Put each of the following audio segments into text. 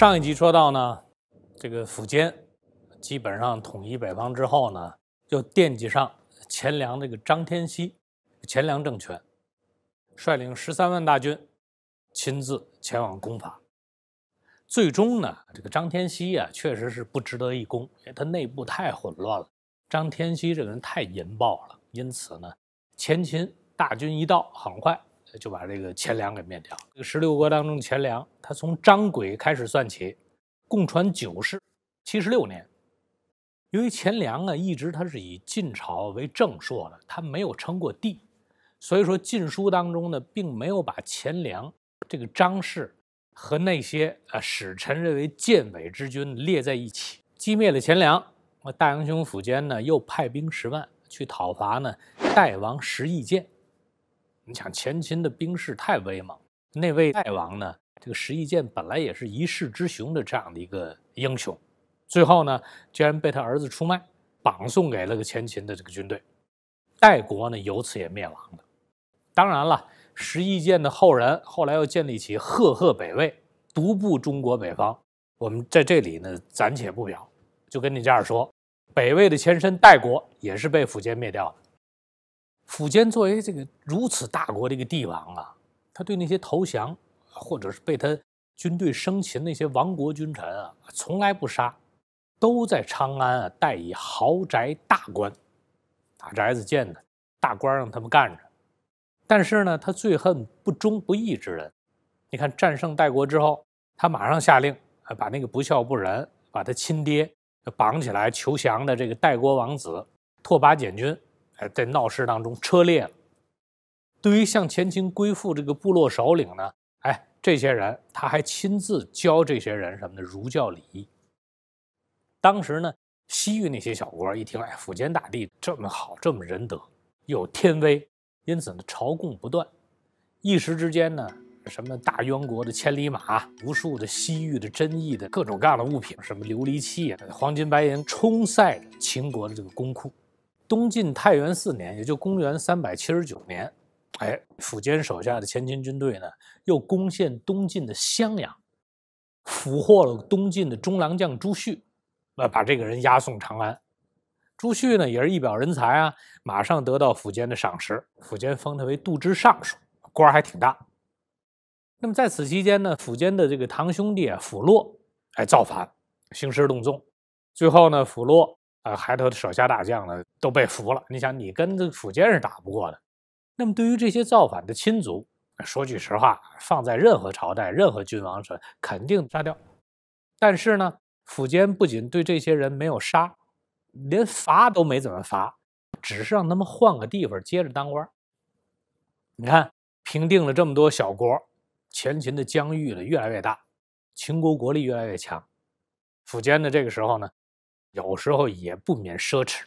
上一集说到呢，这个苻坚基本上统一北方之后呢，就惦记上前粮这个张天锡，前粮政权，率领十三万大军，亲自前往攻伐。最终呢，这个张天锡啊，确实是不值得一攻，因为他内部太混乱了。张天锡这个人太淫暴了，因此呢，前秦大军一到，很快。就把这个钱粮给灭掉了。这个十六国当中，钱粮，他从张轨开始算起，共传九世，七十六年。由于钱梁啊，一直他是以晋朝为正朔的，他没有称过帝，所以说《晋书》当中呢，并没有把钱粮这个张氏和那些啊使臣认为建伟之君列在一起。击灭了钱梁，那大英雄苻坚呢，又派兵十万去讨伐呢代王石义建。你想前秦的兵势太威猛，那位代王呢？这个石懿建本来也是一世之雄的这样的一个英雄，最后呢，居然被他儿子出卖，绑送给了个前秦的这个军队，代国呢，由此也灭亡了。当然了，石懿建的后人后来又建立起赫赫北魏，独步中国北方。我们在这里呢，暂且不表，就跟你这样说，北魏的前身代国也是被苻坚灭掉了。苻坚作为这个如此大国的一个帝王啊，他对那些投降，或者是被他军队生擒那些亡国君臣啊，从来不杀，都在长安啊待以豪宅大官，大宅子建的，大官让他们干着。但是呢，他最恨不忠不义之人。你看，战胜代国之后，他马上下令把那个不孝不仁、把他亲爹绑起来求降的这个代国王子拓跋俭军。哎，在闹市当中车裂了。对于向前秦归附这个部落首领呢，哎，这些人他还亲自教这些人什么的儒教礼仪。当时呢，西域那些小国一听，哎，苻坚大帝这么好，这么仁德，有天威，因此呢朝贡不断。一时之间呢，什么大渊国的千里马，无数的西域的珍异的各种各样的物品，什么琉璃器啊，黄金白银，充塞秦国的这个宫库。东晋太元四年，也就公元三百七十九年，哎，苻坚手下的前秦军队呢，又攻陷东晋的襄阳，俘获了东晋的中郎将朱旭，呃，把这个人押送长安。朱旭呢也是一表人才啊，马上得到苻坚的赏识，苻坚封他为度支尚书，官儿还挺大。那么在此期间呢，苻坚的这个堂兄弟啊，苻洛，哎，造反，兴师动众，最后呢，苻洛。呃，子的手下大将呢都被俘了。你想，你跟这苻坚是打不过的。那么，对于这些造反的亲族，说句实话，放在任何朝代、任何君王这肯定杀掉。但是呢，苻坚不仅对这些人没有杀，连罚都没怎么罚，只是让他们换个地方接着当官。你看，平定了这么多小国，前秦的疆域呢越来越大，秦国国力越来越强。苻坚呢，这个时候呢。有时候也不免奢侈，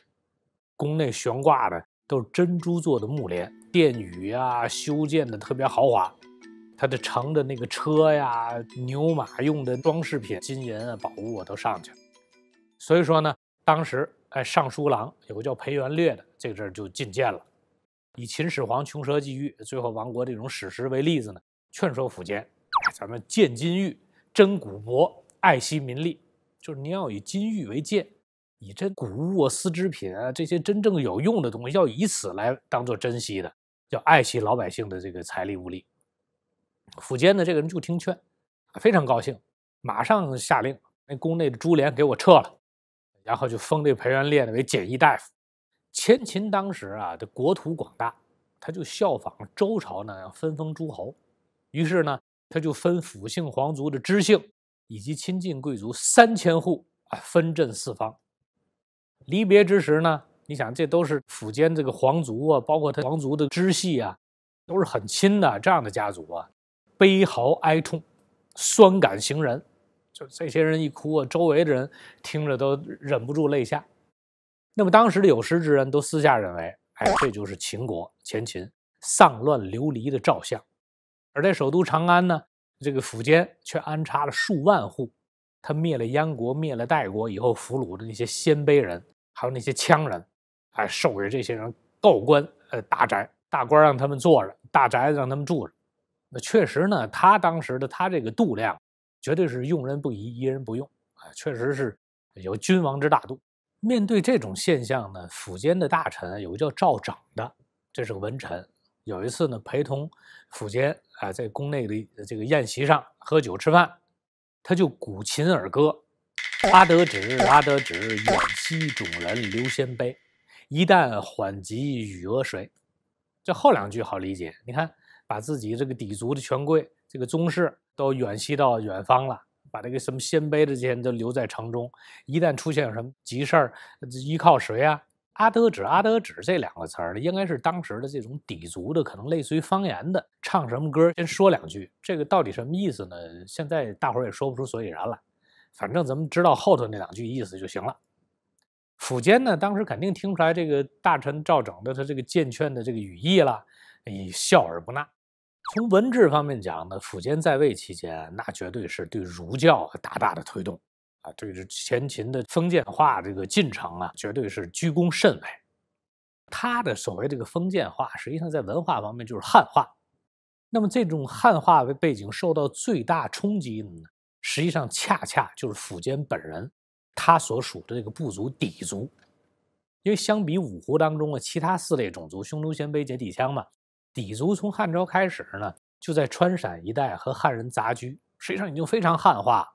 宫内悬挂的都是珍珠做的木帘，殿宇啊修建的特别豪华，他的乘的那个车呀牛马用的装饰品金银啊宝物啊都上去了。所以说呢，当时哎尚书郎有个叫裴元略的，这阵儿就进谏了，以秦始皇穷奢极欲最后亡国这种史实为例子呢，劝说苻坚，咱们建金玉，珍古博，爱惜民力，就是您要以金玉为鉴。以这谷物啊、丝织品啊这些真正有用的东西，要以此来当做珍惜的，要爱惜老百姓的这个财力物力。苻坚呢，这个人就听劝，非常高兴，马上下令，那宫内的珠帘给我撤了，然后就封这裴元烈为检易大夫。前秦当时啊，的国土广大，他就效仿周朝那样分封诸侯，于是呢，他就分辅姓皇族的支姓以及亲近贵族三千户啊，分镇四方。离别之时呢？你想，这都是府坚这个皇族啊，包括他皇族的支系啊，都是很亲的这样的家族啊，悲嚎哀痛，酸感行人，就这些人一哭啊，周围的人听着都忍不住泪下。那么当时的有识之人都私下认为，哎，这就是秦国前秦丧乱流离的赵相，而在首都长安呢，这个府间却安插了数万户。他灭了燕国，灭了代国以后，俘虏的那些鲜卑人，还有那些羌人，哎，授予这些人告官，呃，大宅、大官让他们坐着，大宅子让他们住着。那确实呢，他当时的他这个度量，绝对是用人不疑，疑人不用啊，确实是有君王之大度。面对这种现象呢，府监的大臣有个叫赵长的，这是个文臣，有一次呢，陪同府监啊，在宫内的这个宴席上喝酒吃饭。他就鼓琴而歌，阿得止，阿得止，远西众人留鲜卑。一旦缓急与俄谁？这后两句好理解，你看，把自己这个底族的权贵，这个宗室都远西到远方了，把这个什么鲜卑的这些人都留在城中，一旦出现什么急事儿，依靠谁啊？阿德指阿德指这两个词儿，应该是当时的这种底足的，可能类似于方言的唱什么歌，先说两句。这个到底什么意思呢？现在大伙儿也说不出所以然来。反正咱们知道后头那两句意思就行了。苻监呢，当时肯定听出来这个大臣赵整的他这个谏劝的这个语义了，以笑而不纳。从文治方面讲呢，苻监在位期间，那绝对是对儒教大大的推动。啊，对这前秦的封建化这个进程啊，绝对是居功甚伟。他的所谓这个封建化，实际上在文化方面就是汉化。那么这种汉化为背景，受到最大冲击的呢，实际上恰恰就是苻坚本人，他所属的这个部族氐族。因为相比五胡当中啊，其他四类种族，匈奴、鲜卑、羯、氐、羌嘛，氐族从汉朝开始呢，就在川陕一带和汉人杂居，实际上已经非常汉化，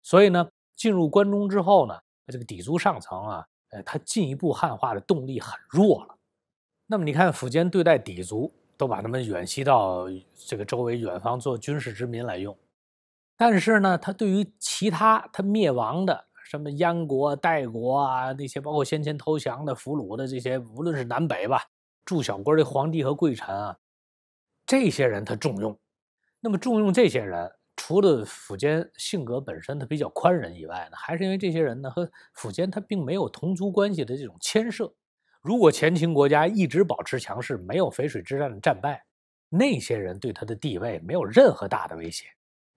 所以呢。进入关中之后呢，这个氐族上层啊，呃，他进一步汉化的动力很弱了。那么你看，苻坚对待氐族，都把他们远徙到这个周围远方做军事殖民来用。但是呢，他对于其他他灭亡的什么燕国、代国啊那些，包括先前投降的俘虏的这些，无论是南北吧，驻小国的皇帝和贵臣啊，这些人他重用。那么重用这些人。除了苻坚性格本身他比较宽仁以外呢，还是因为这些人呢和苻坚他并没有同族关系的这种牵涉。如果前秦国家一直保持强势，没有淝水之战的战败，那些人对他的地位没有任何大的威胁。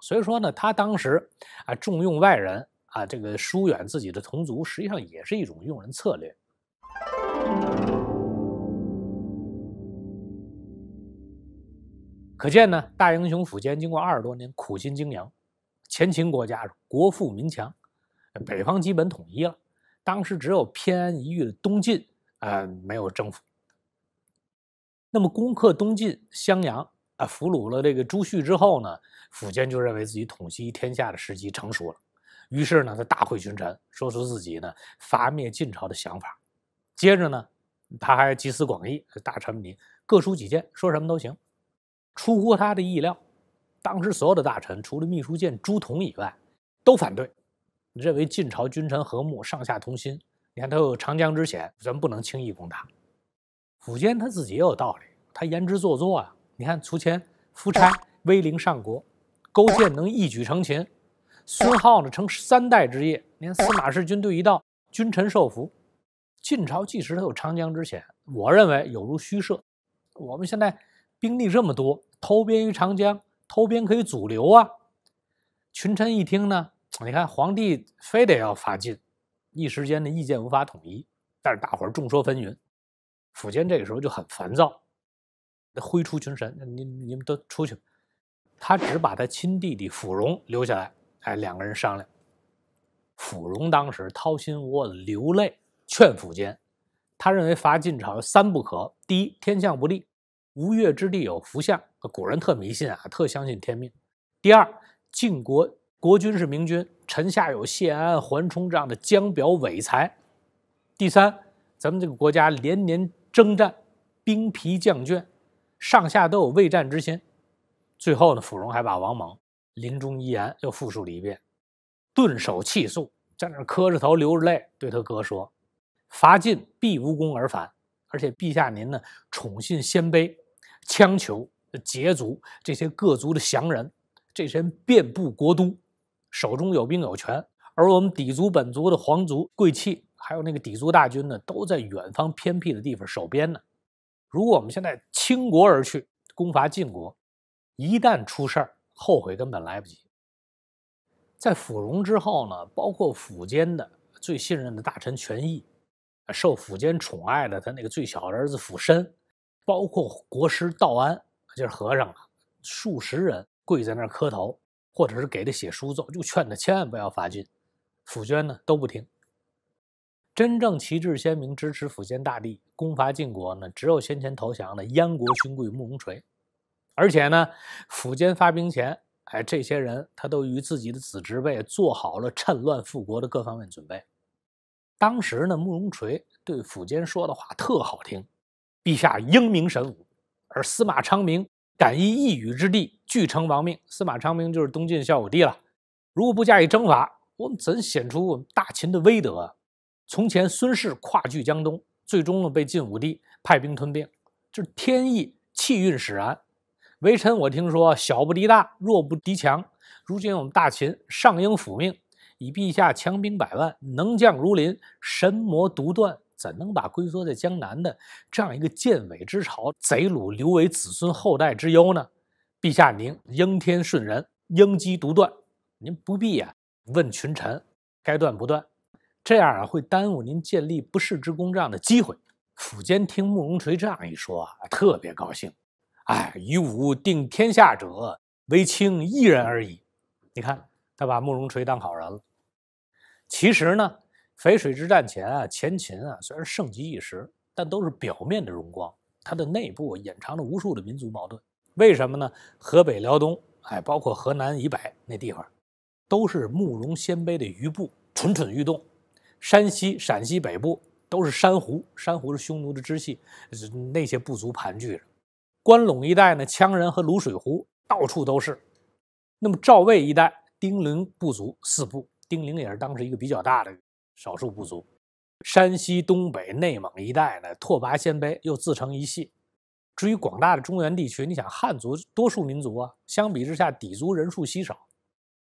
所以说呢，他当时啊重用外人啊这个疏远自己的同族，实际上也是一种用人策略。可见呢，大英雄苻坚经过二十多年苦心经营，前秦国家国富民强，北方基本统一了。当时只有偏安一隅的东晋啊，没有征服。那么攻克东晋襄阳啊，俘虏了这个朱旭之后呢，苻坚就认为自己统一天下的时机成熟了。于是呢，他大会群臣，说出自己呢伐灭晋朝的想法。接着呢，他还集思广益，大臣们各抒己见，说什么都行。出乎他的意料，当时所有的大臣除了秘书监朱仝以外，都反对，认为晋朝君臣和睦，上下同心。你看，他有长江之险，咱们不能轻易攻打。苻坚他自己也有道理，他言之做作啊。你看，从前夫差威灵上国，勾践能一举成秦，孙皓呢成三代之业。你看，司马氏军队一到，君臣受服。晋朝即使他有长江之险，我认为有如虚设。我们现在。兵力这么多，偷边于长江，偷边可以阻流啊！群臣一听呢，你看皇帝非得要伐晋，一时间的意见无法统一。但是大伙儿众说纷纭，苻坚这个时候就很烦躁，挥出群臣，你你们都出去。他只把他亲弟弟苻融留下来，哎，两个人商量。苻荣当时掏心窝子流泪劝苻坚，他认为伐晋朝三不可：第一天象不利。吴越之地有福相，古人特迷信啊，特相信天命。第二，晋国国君是明君，臣下有谢安、桓冲这样的江表伟才。第三，咱们这个国家连年征战，兵疲将倦，上下都有畏战之心。最后呢，傅融还把王猛临终遗言又复述了一遍，顿首泣诉，在那磕着头流着泪，对他哥说：“伐晋必无功而返，而且陛下您呢，宠信鲜卑。”羌酋、羯族这些各族的降人，这些人遍布国都，手中有兵有权。而我们氐族本族的皇族、贵戚，还有那个氐族大军呢，都在远方偏僻的地方守边呢。如果我们现在倾国而去，攻伐晋国，一旦出事儿，后悔根本来不及。在辅荣之后呢，包括辅间的最信任的大臣权义，受辅间宠爱的他那个最小的儿子辅申。包括国师道安，就是和尚了，数十人跪在那儿磕头，或者是给他写书奏，就劝他千万不要伐晋。苻坚呢都不听。真正旗帜鲜明支持苻坚大帝攻伐晋国呢，只有先前投降的燕国勋贵慕容垂。而且呢，苻坚发兵前，哎，这些人他都与自己的子侄辈做好了趁乱复国的各方面准备。当时呢，慕容垂对苻坚说的话特好听。陛下英明神武，而司马昌明敢依一语之地拒称王命。司马昌明就是东晋孝武帝了。如果不加以征伐，我们怎显出我们大秦的威德？啊？从前孙氏跨据江东，最终呢被晋武帝派兵吞并，这是天意气运使然。微臣我听说小不敌大，弱不敌强。如今我们大秦上应抚命，以陛下强兵百万，能将如林，神魔独断。怎能把龟缩在江南的这样一个建尾之朝贼虏留为子孙后代之忧呢？陛下您应天顺人，应机独断，您不必啊问群臣该断不断，这样啊会耽误您建立不世之功这样的机会。苻坚听慕容垂这样一说啊，特别高兴。哎，与吾定天下者，唯卿一人而已。你看他把慕容垂当好人了。其实呢。淝水之战前啊，前秦啊虽然盛极一时，但都是表面的荣光。它的内部隐藏着无数的民族矛盾。为什么呢？河北辽东，哎，包括河南以北那地方，都是慕容鲜卑的余部蠢蠢欲动；山西、陕西北部都是山胡，山胡是匈奴的支系，那些部族盘踞着。关陇一带呢，羌人和泸水胡到处都是。那么赵魏一带，丁陵部族四部，丁陵也是当时一个比较大的。少数部族，山西东北、内蒙一带呢，拓跋鲜卑又自成一系。至于广大的中原地区，你想汉族多数民族啊，相比之下，氐族人数稀少。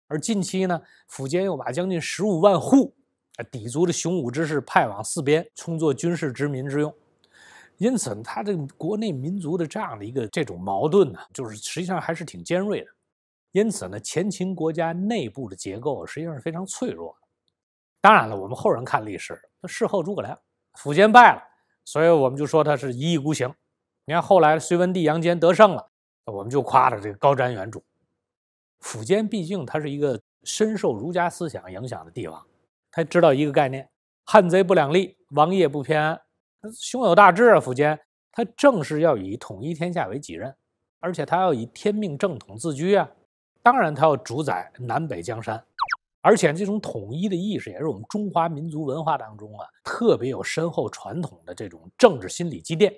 而近期呢，苻坚又把将近十五万户，啊，氐族的雄武之士派往四边，充作军事殖民之用。因此，他这个国内民族的这样的一个这种矛盾呢，就是实际上还是挺尖锐的。因此呢，前秦国家内部的结构实际上是非常脆弱。当然了，我们后人看历史，那事后诸葛亮，苻坚败了，所以我们就说他是一意孤行。你看后来隋文帝杨坚得胜了，我们就夸他这个高瞻远瞩。苻坚毕竟他是一个深受儒家思想影响的帝王，他知道一个概念：汉贼不两立，王业不偏安。他胸有大志啊，苻坚，他正是要以统一天下为己任，而且他要以天命正统自居啊。当然，他要主宰南北江山。而且这种统一的意识，也是我们中华民族文化当中啊特别有深厚传统的这种政治心理积淀，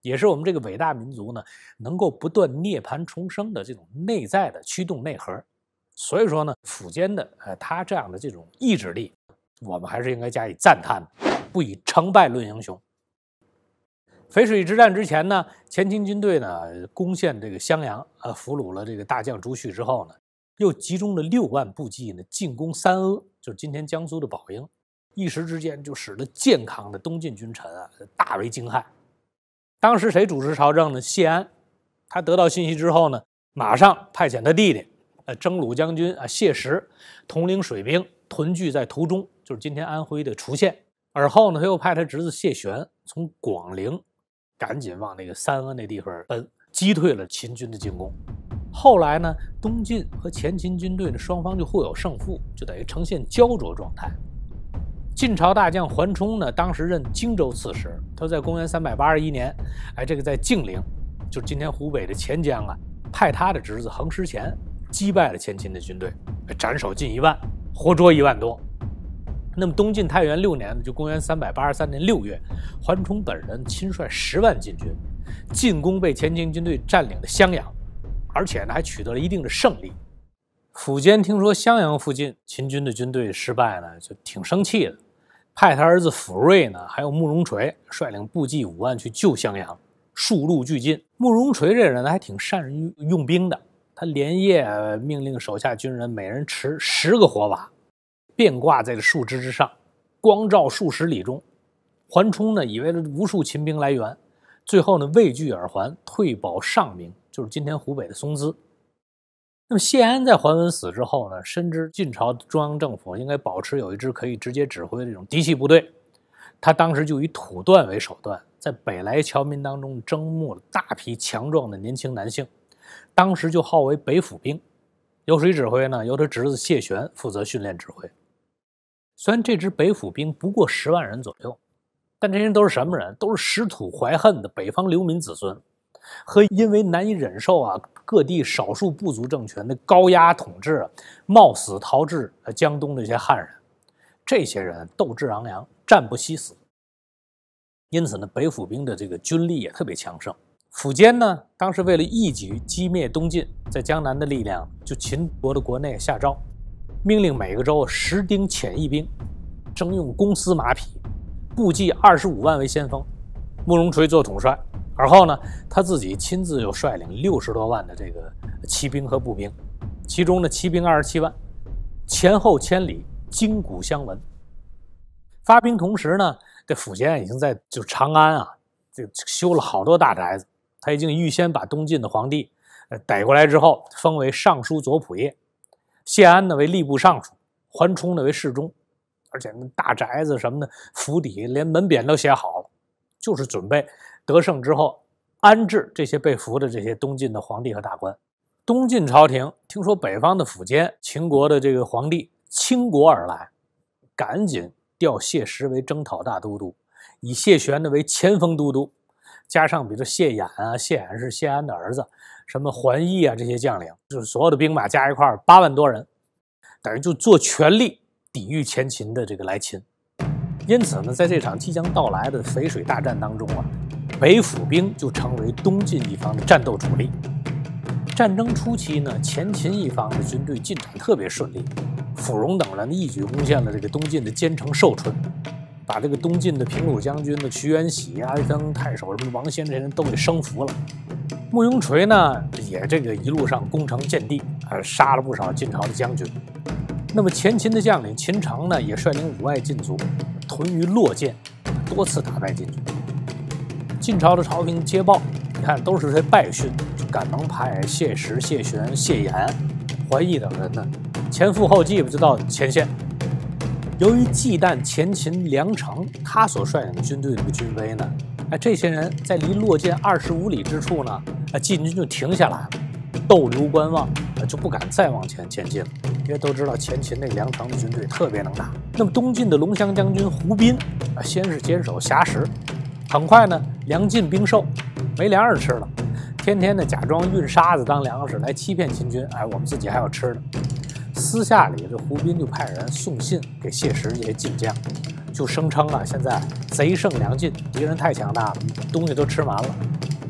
也是我们这个伟大民族呢能够不断涅槃重生的这种内在的驱动内核。所以说呢，苻坚的呃他这样的这种意志力，我们还是应该加以赞叹的。不以成败论英雄。淝水之战之前呢，前秦军队呢攻陷这个襄阳呃俘虏了这个大将朱旭之后呢。又集中了六万步骑呢，进攻三阿，就是今天江苏的宝应，一时之间就使得健康的东晋君臣啊大为惊骇。当时谁主持朝政呢？谢安，他得到信息之后呢，马上派遣他弟弟，呃，征虏将军啊谢石，统领水兵屯聚在途中，就是今天安徽的滁县。而后呢，他又派他侄子谢玄从广陵，赶紧往那个三阿那地方奔，击退了秦军的进攻。后来呢，东晋和前秦军队呢，双方就互有胜负，就等于呈现焦灼状态。晋朝大将桓冲呢，当时任荆州刺史，他在公元三百八十一年，哎，这个在静陵，就是今天湖北的潜江啊，派他的侄子桓石虔击败了前秦的军队，斩首近一万，活捉一万多。那么东晋太元六年，呢，就公元三百八十三年六月，桓冲本人亲率十万禁军进攻被前秦军队占领的襄阳。而且呢，还取得了一定的胜利。苻坚听说襄阳附近秦军的军队失败呢，就挺生气的，派他儿子苻睿呢，还有慕容垂率领部骑五万去救襄阳，数路俱进。慕容垂这人呢，还挺善于用兵的，他连夜命令手下军人每人持十个火把，便挂在树枝之上，光照数十里中。桓冲呢，以为无数秦兵来援，最后呢，畏惧耳环，退保上明。就是今天湖北的松滋。那么谢安在桓温死之后呢，深知晋朝中央政府应该保持有一支可以直接指挥的这种嫡系部队。他当时就以土断为手段，在北来侨民当中征募了大批强壮的年轻男性，当时就号为北府兵。由谁指挥呢？由他侄子谢玄负责训练指挥。虽然这支北府兵不过十万人左右，但这些人都是什么人？都是识土怀恨的北方流民子孙。和因为难以忍受啊，各地少数部族政权的高压统治，冒死逃至呃江东的这些汉人，这些人斗志昂扬，战不息死。因此呢，北府兵的这个军力也特别强盛。苻坚呢，当时为了一举击灭东晋，在江南的力量就秦国的国内下诏，命令每个州十丁遣一兵，征用公私马匹，部骑二十五万为先锋，慕容垂做统帅。而后呢，他自己亲自又率领六十多万的这个骑兵和步兵，其中呢骑兵二十七万，前后千里，金鼓相闻。发兵同时呢，这府坚已经在就长安啊，就修了好多大宅子。他已经预先把东晋的皇帝，呃逮过来之后，封为尚书左仆射，谢安呢为吏部尚书，桓冲呢为侍中，而且大宅子什么的，府邸连门匾都写好了，就是准备。得胜之后，安置这些被俘的这些东晋的皇帝和大官。东晋朝廷听说北方的苻坚、秦国的这个皇帝倾国而来，赶紧调谢石为征讨大都督，以谢玄的为前锋都督，加上比如谢衍啊、谢衍是谢安的儿子，什么桓义啊这些将领，就是所有的兵马加一块八万多人，等于就做全力抵御前秦的这个来秦。因此呢，在这场即将到来的淝水大战当中啊。北府兵就成为东晋一方的战斗主力。战争初期呢，前秦一方的军队进展特别顺利，傅融等人一举攻陷了这个东晋的坚城寿春，把这个东晋的平鲁将军的徐元喜、安西太守什么王仙这些人都给生俘了。慕容垂呢，也这个一路上攻城建地，还杀了不少晋朝的将军。那么前秦的将领秦长呢，也率领五万禁卒，屯于洛涧，多次打败晋军。晋朝的朝廷接报，你看都是些败讯，就赶忙派谢石、谢玄、谢岩、怀义等人呢，前赴后继，不就到前线？由于忌惮前秦梁成，他所率领的军队的军威呢，哎，这些人在离洛涧二十五里之处呢，啊，晋军就停下来了，逗留观望，啊，就不敢再往前前进了，因为都知道前秦那梁成的军队特别能打。那么东晋的龙骧将军胡斌，啊，先是坚守峡石。很快呢，粮尽兵瘦，没粮食吃了，天天呢假装运沙子当粮食来欺骗秦军。哎，我们自己还有吃的。私下里，这胡斌就派人送信给谢石这些晋将，就声称啊，现在贼胜粮尽，敌人太强大了，东西都吃完了，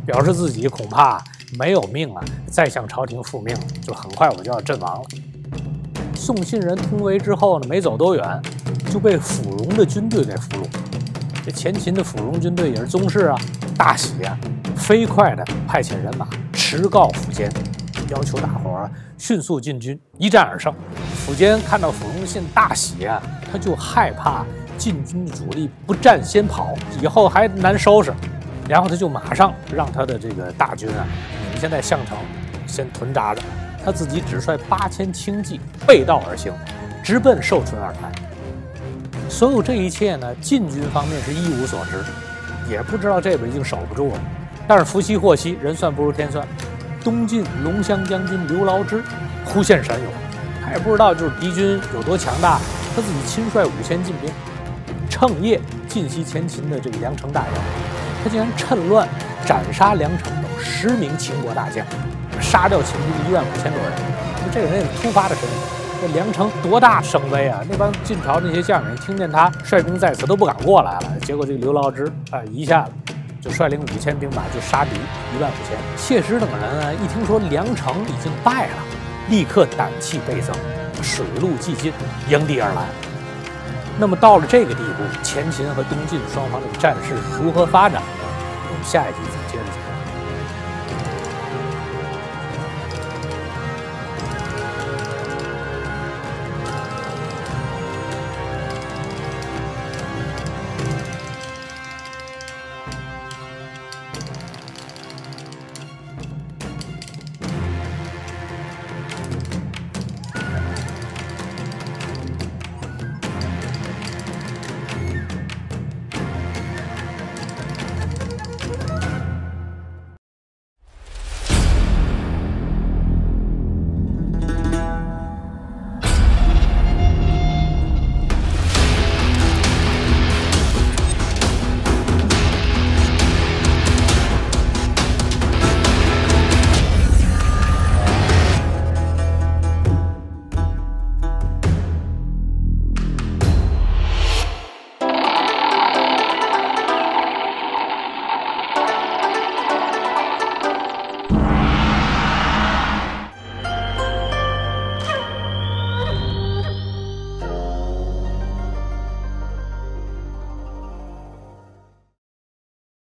表示自己恐怕没有命了，再向朝廷复命，就很快我就要阵亡了。送信人突围之后呢，没走多远，就被苻荣的军队给俘虏。这前秦的府戎军队也是宗室啊，大喜啊，飞快的派遣人马驰告苻坚，要求大伙儿迅速进军，一战而胜。苻坚看到府戎信大喜啊，他就害怕晋军的主力不战先跑，以后还难收拾，然后他就马上让他的这个大军啊，你们先在项城，先屯扎着，他自己只率八千轻骑背道而行，直奔寿春而来。所有这一切呢，晋军方面是一无所知，也不知道这北已经守不住了。但是福兮祸兮，人算不如天算。东晋龙骧将军刘牢之忽现神勇，他也不知道就是敌军有多强大，他自己亲率五千禁兵，趁夜进袭前秦的这个梁城大营，他竟然趁乱斩杀梁城等十名秦国大将，杀掉秦军一万五千多人。这个人有突发的神。这梁城多大声威啊！那帮晋朝那些将领听见他率兵在此，都不敢过来了。结果这个刘牢之啊，一下子就率领五千兵马就杀敌一万五千。谢师等人啊，一听说梁城已经败了，立刻胆气倍增，水陆俱进，迎敌而来。那么到了这个地步，前秦和东晋双方的战事如何发展呢？我们下一集。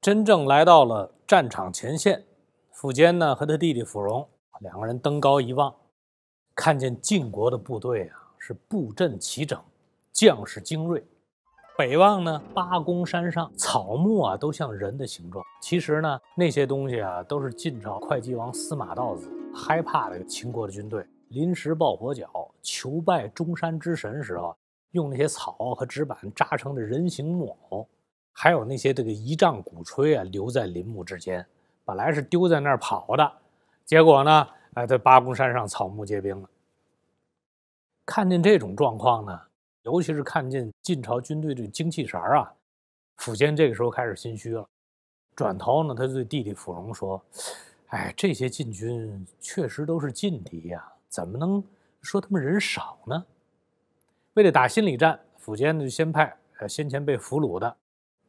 真正来到了战场前线，苻坚呢和他弟弟苻融两个人登高一望，看见晋国的部队啊是布阵齐整，将士精锐。北望呢，八公山上草木啊都像人的形状。其实呢，那些东西啊都是晋朝会稽王司马道子害怕这个秦国的军队，临时抱佛脚求拜中山之神时候，用那些草和纸板扎成的人形木偶。还有那些这个仪仗鼓吹啊，留在林木之间，本来是丢在那儿跑的，结果呢，哎，在八公山上草木皆兵了。看见这种状况呢，尤其是看见晋朝军队这精气神儿啊，苻坚这个时候开始心虚了。转头呢，他就对弟弟苻融说：“哎，这些晋军确实都是劲敌呀，怎么能说他们人少呢？”为了打心理战，苻坚就先派呃先前被俘虏的。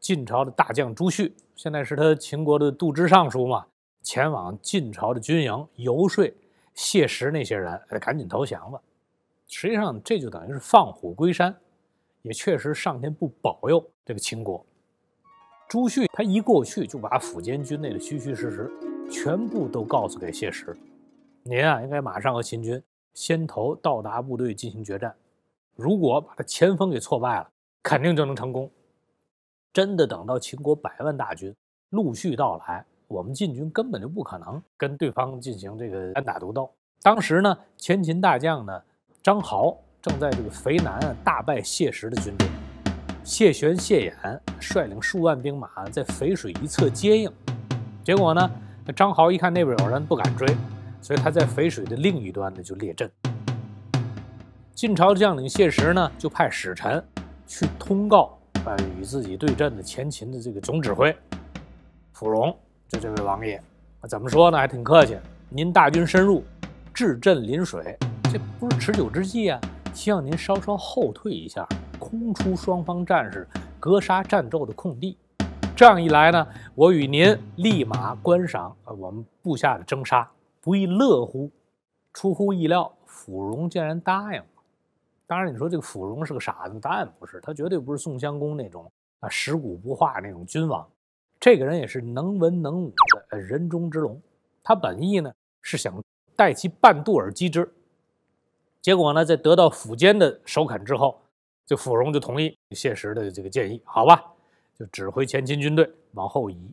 晋朝的大将朱旭，现在是他秦国的度支尚书嘛，前往晋朝的军营游说谢石那些人，赶紧投降吧。实际上，这就等于是放虎归山，也确实上天不保佑这个秦国。朱旭他一过去，就把府监军内的虚虚实实全部都告诉给谢石。您啊，应该马上和秦军先头到达部队进行决战，如果把他前锋给挫败了，肯定就能成功。真的等到秦国百万大军陆续到来，我们晋军根本就不可能跟对方进行这个单打独斗。当时呢，前秦大将呢张豪正在这个肥南大败谢石的军队，谢玄、谢衍率领数万兵马在肥水一侧接应。结果呢，张豪一看那边有人不敢追，所以他在肥水的另一端呢就列阵。晋朝将领谢石呢就派使臣去通告。呃，与自己对阵的前秦的这个总指挥，傅融，就这位王爷，怎么说呢？还挺客气。您大军深入，置阵临水，这不是持久之计啊。希望您稍稍后退一下，空出双方战士格杀战斗的空地。这样一来呢，我与您立马观赏啊，我们部下的争杀，不亦乐乎。出乎意料，傅融竟然答应了。当然，你说这个府戎是个傻子，当然不是，他绝对不是宋襄公那种啊食古不化那种君王。这个人也是能文能武的人中之龙。他本意呢是想待其半渡而击之，结果呢在得到府监的首肯之后，这府戎就同意谢石的这个建议。好吧，就指挥前秦军队往后移。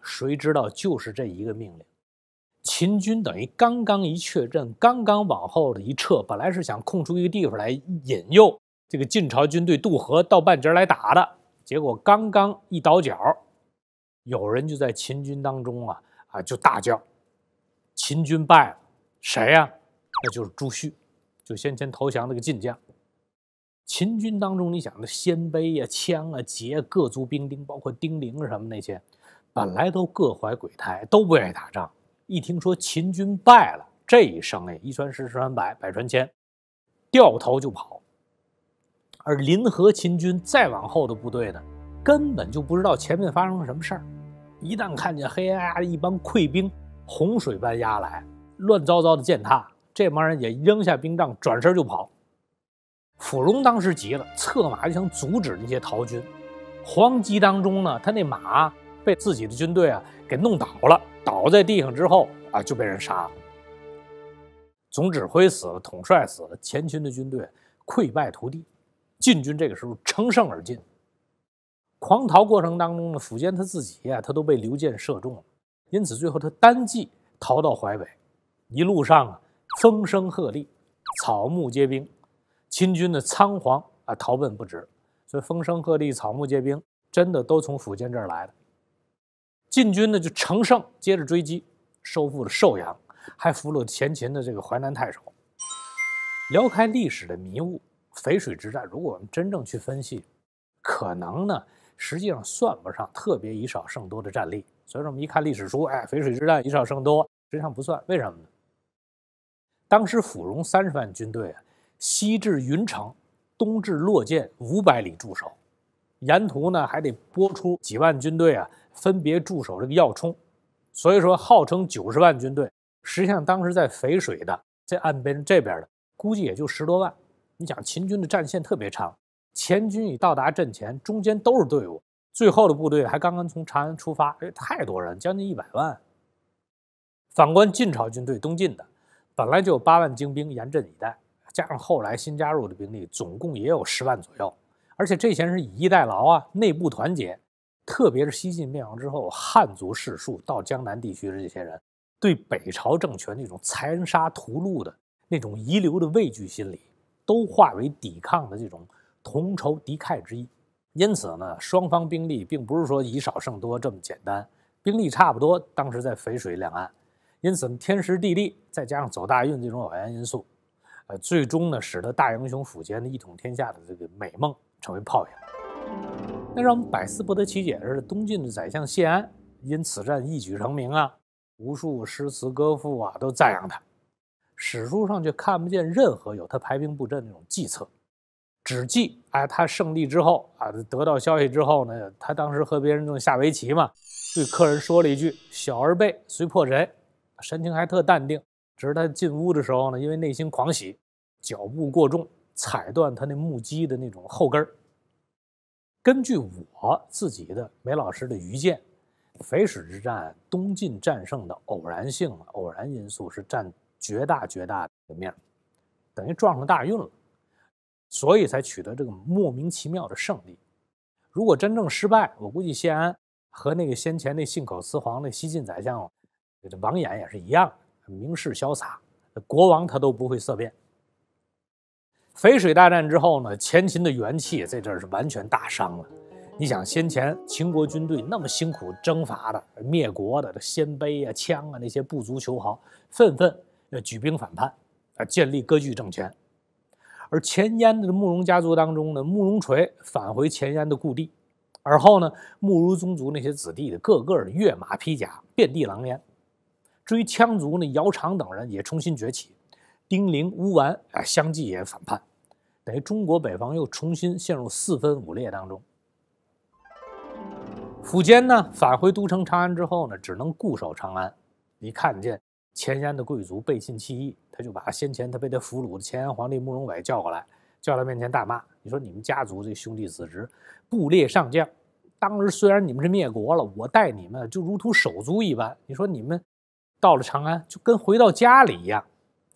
谁知道就是这一个命令。秦军等于刚刚一确阵，刚刚往后的一撤，本来是想空出一个地方来引诱这个晋朝军队渡河到半截来打的，结果刚刚一倒脚，有人就在秦军当中啊啊就大叫：“秦军败！”了！”谁呀？那就是朱旭，就先前投降那个晋将。秦军当中，你想那鲜卑呀、羌啊、羯各族兵丁，包括丁零什么那些，本来都各怀鬼胎，都不愿意打仗。一听说秦军败了，这一声音一传十，十传百，百传千，掉头就跑。而临河秦军再往后的部队呢，根本就不知道前面发生了什么事儿。一旦看见黑压压的一帮溃兵，洪水般压来，乱糟糟的践踏，这帮人也扔下兵仗，转身就跑。傅融当时急了，策马就想阻止那些逃军，慌急当中呢，他那马被自己的军队啊给弄倒了。倒在地上之后啊，就被人杀了。总指挥死了，统帅死了，前秦的军队溃败涂地，晋军这个时候乘胜而进。狂逃过程当中呢，苻坚他自己呀，他都被刘建射中了，因此最后他单骑逃到淮北，一路上啊，风声鹤唳，草木皆兵，秦军的仓皇啊，逃奔不止。所以风声鹤唳，草木皆兵，真的都从苻坚这儿来的。晋军呢就乘胜接着追击，收复了寿阳，还俘虏前秦的这个淮南太守。撩开历史的迷雾，淝水之战，如果我们真正去分析，可能呢实际上算不上特别以少胜多的战例。所以说我们一看历史书，哎，淝水之战以少胜多，实际上不算。为什么呢？当时府融三十万军队，西至云城，东至洛涧五百里驻守，沿途呢还得拨出几万军队啊。分别驻守这个要冲，所以说号称九十万军队，实际上当时在淝水的，在岸边这边的估计也就十多万。你想秦军的战线特别长，前军已到达阵前，中间都是队伍，最后的部队还刚刚从长安出发，哎，太多人，将近一百万。反观晋朝军队，东晋的本来就有八万精兵严阵以待，加上后来新加入的兵力，总共也有十万左右。而且这些人是以逸待劳啊，内部团结。特别是西晋灭亡之后，汉族士庶到江南地区的这些人，对北朝政权那种残杀屠戮的那种遗留的畏惧心理，都化为抵抗的这种同仇敌忾之意。因此呢，双方兵力并不是说以少胜多这么简单，兵力差不多，当时在淝水两岸。因此天时地利，再加上走大运这种偶然因素，呃，最终呢，使得大英雄苻坚的一统天下的这个美梦成为泡影。那让我们百思不得其解的是，东晋的宰相谢安，因此战一举成名啊，无数诗词歌赋啊都赞扬他，史书上却看不见任何有他排兵布阵那种计策，只记哎他胜利之后啊，得到消息之后呢，他当时和别人那种下围棋嘛，对客人说了一句“小儿辈虽破贼”，神情还特淡定，只是他进屋的时候呢，因为内心狂喜，脚步过重，踩断他那木屐的那种后跟儿。根据我自己的梅老师的愚见，淝水之战东晋战胜的偶然性、偶然因素是占绝大绝大的面，等于撞上大运了，所以才取得这个莫名其妙的胜利。如果真正失败，我估计谢安和那个先前那信口雌黄的西晋宰相王衍也是一样，明士潇洒，国王他都不会色变。淝水大战之后呢，前秦的元气在这是完全大伤了。你想，先前秦国军队那么辛苦征伐的灭国的，这鲜卑啊、羌啊那些部族酋豪，纷纷举兵反叛，啊，建立割据政权。而前燕的慕容家族当中呢，慕容垂返回前燕的故地，而后呢，慕容宗族那些子弟的个个跃马披甲，遍地狼烟。至于羌族呢，姚苌等人也重新崛起。丁零乌丸啊，相继也反叛，等于中国北方又重新陷入四分五裂当中。苻坚呢，返回都城长安之后呢，只能固守长安。你看见前燕的贵族背信弃义，他就把先前他被他俘虏的前燕皇帝慕容伟叫过来，叫他面前大骂：“你说你们家族这兄弟子侄，布列上将，当时虽然你们是灭国了，我待你们就如同手足一般。你说你们到了长安，就跟回到家里一样。”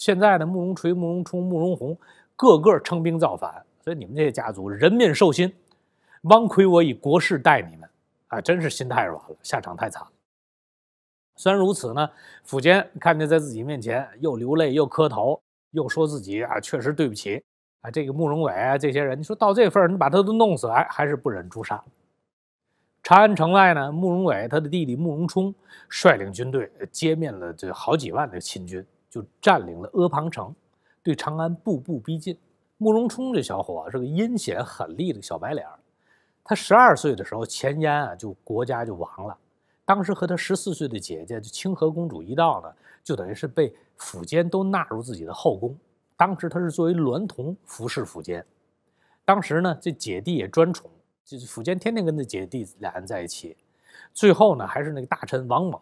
现在呢，慕容垂、慕容冲、慕容宏，个个称兵造反。所以你们这些家族人面兽心。汪亏我以国事待你们，啊，真是心太软了，下场太惨。虽然如此呢，苻坚看见在自己面前又流泪又磕头，又说自己啊，确实对不起啊，这个慕容伟啊这些人，你说到这份儿，你把他都弄死，哎，还是不忍诛杀。长安城外呢，慕容伟他的弟弟慕容冲率领军队歼灭了这好几万的秦军。就占领了阿房城，对长安步步逼近。慕容冲这小伙是个阴险狠戾的小白脸他十二岁的时候，前燕啊就国家就亡了。当时和他十四岁的姐姐就清河公主一道呢，就等于是被苻坚都纳入自己的后宫。当时他是作为娈童服侍苻坚。当时呢，这姐弟也专宠，就是苻坚天天跟这姐弟俩人在一起。最后呢，还是那个大臣王猛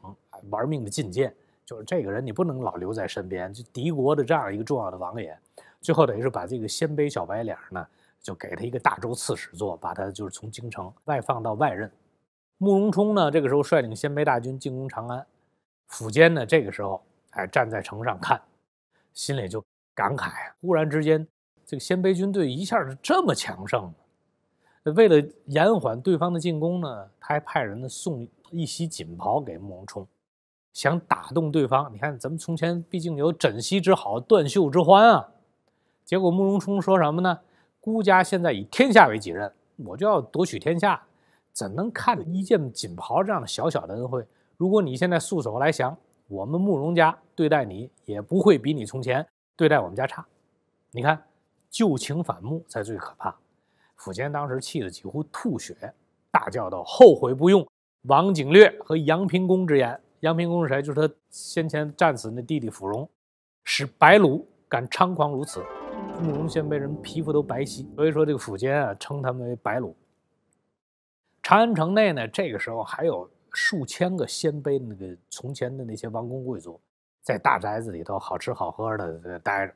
玩命的进谏。就是这个人，你不能老留在身边。就敌国的这样一个重要的王爷，最后等于是把这个鲜卑小白脸呢，就给他一个大周刺史做，把他就是从京城外放到外任。慕容冲呢，这个时候率领鲜卑大军进攻长安，苻坚呢这个时候哎站在城上看，心里就感慨啊，忽然之间这个鲜卑军队一下是这么强盛为了延缓对方的进攻呢，他还派人呢送一袭锦袍给慕容冲。想打动对方，你看咱们从前毕竟有枕席之好，断袖之欢啊。结果慕容冲说什么呢？孤家现在以天下为己任，我就要夺取天下，怎能看着一件锦袍这样的小小的恩惠？如果你现在束手来降，我们慕容家对待你也不会比你从前对待我们家差。你看旧情反目才最可怕。苻坚当时气得几乎吐血，大叫道：“后悔不用王景略和杨平公之言。”杨平公是谁？就是他先前战死那弟弟慕容，使白鲁敢猖狂如此。慕容鲜卑人皮肤都白皙，所以说这个府监啊称他们为白鲁。长安城内呢，这个时候还有数千个鲜卑那个从前的那些王公贵族，在大宅子里头好吃好喝的待着。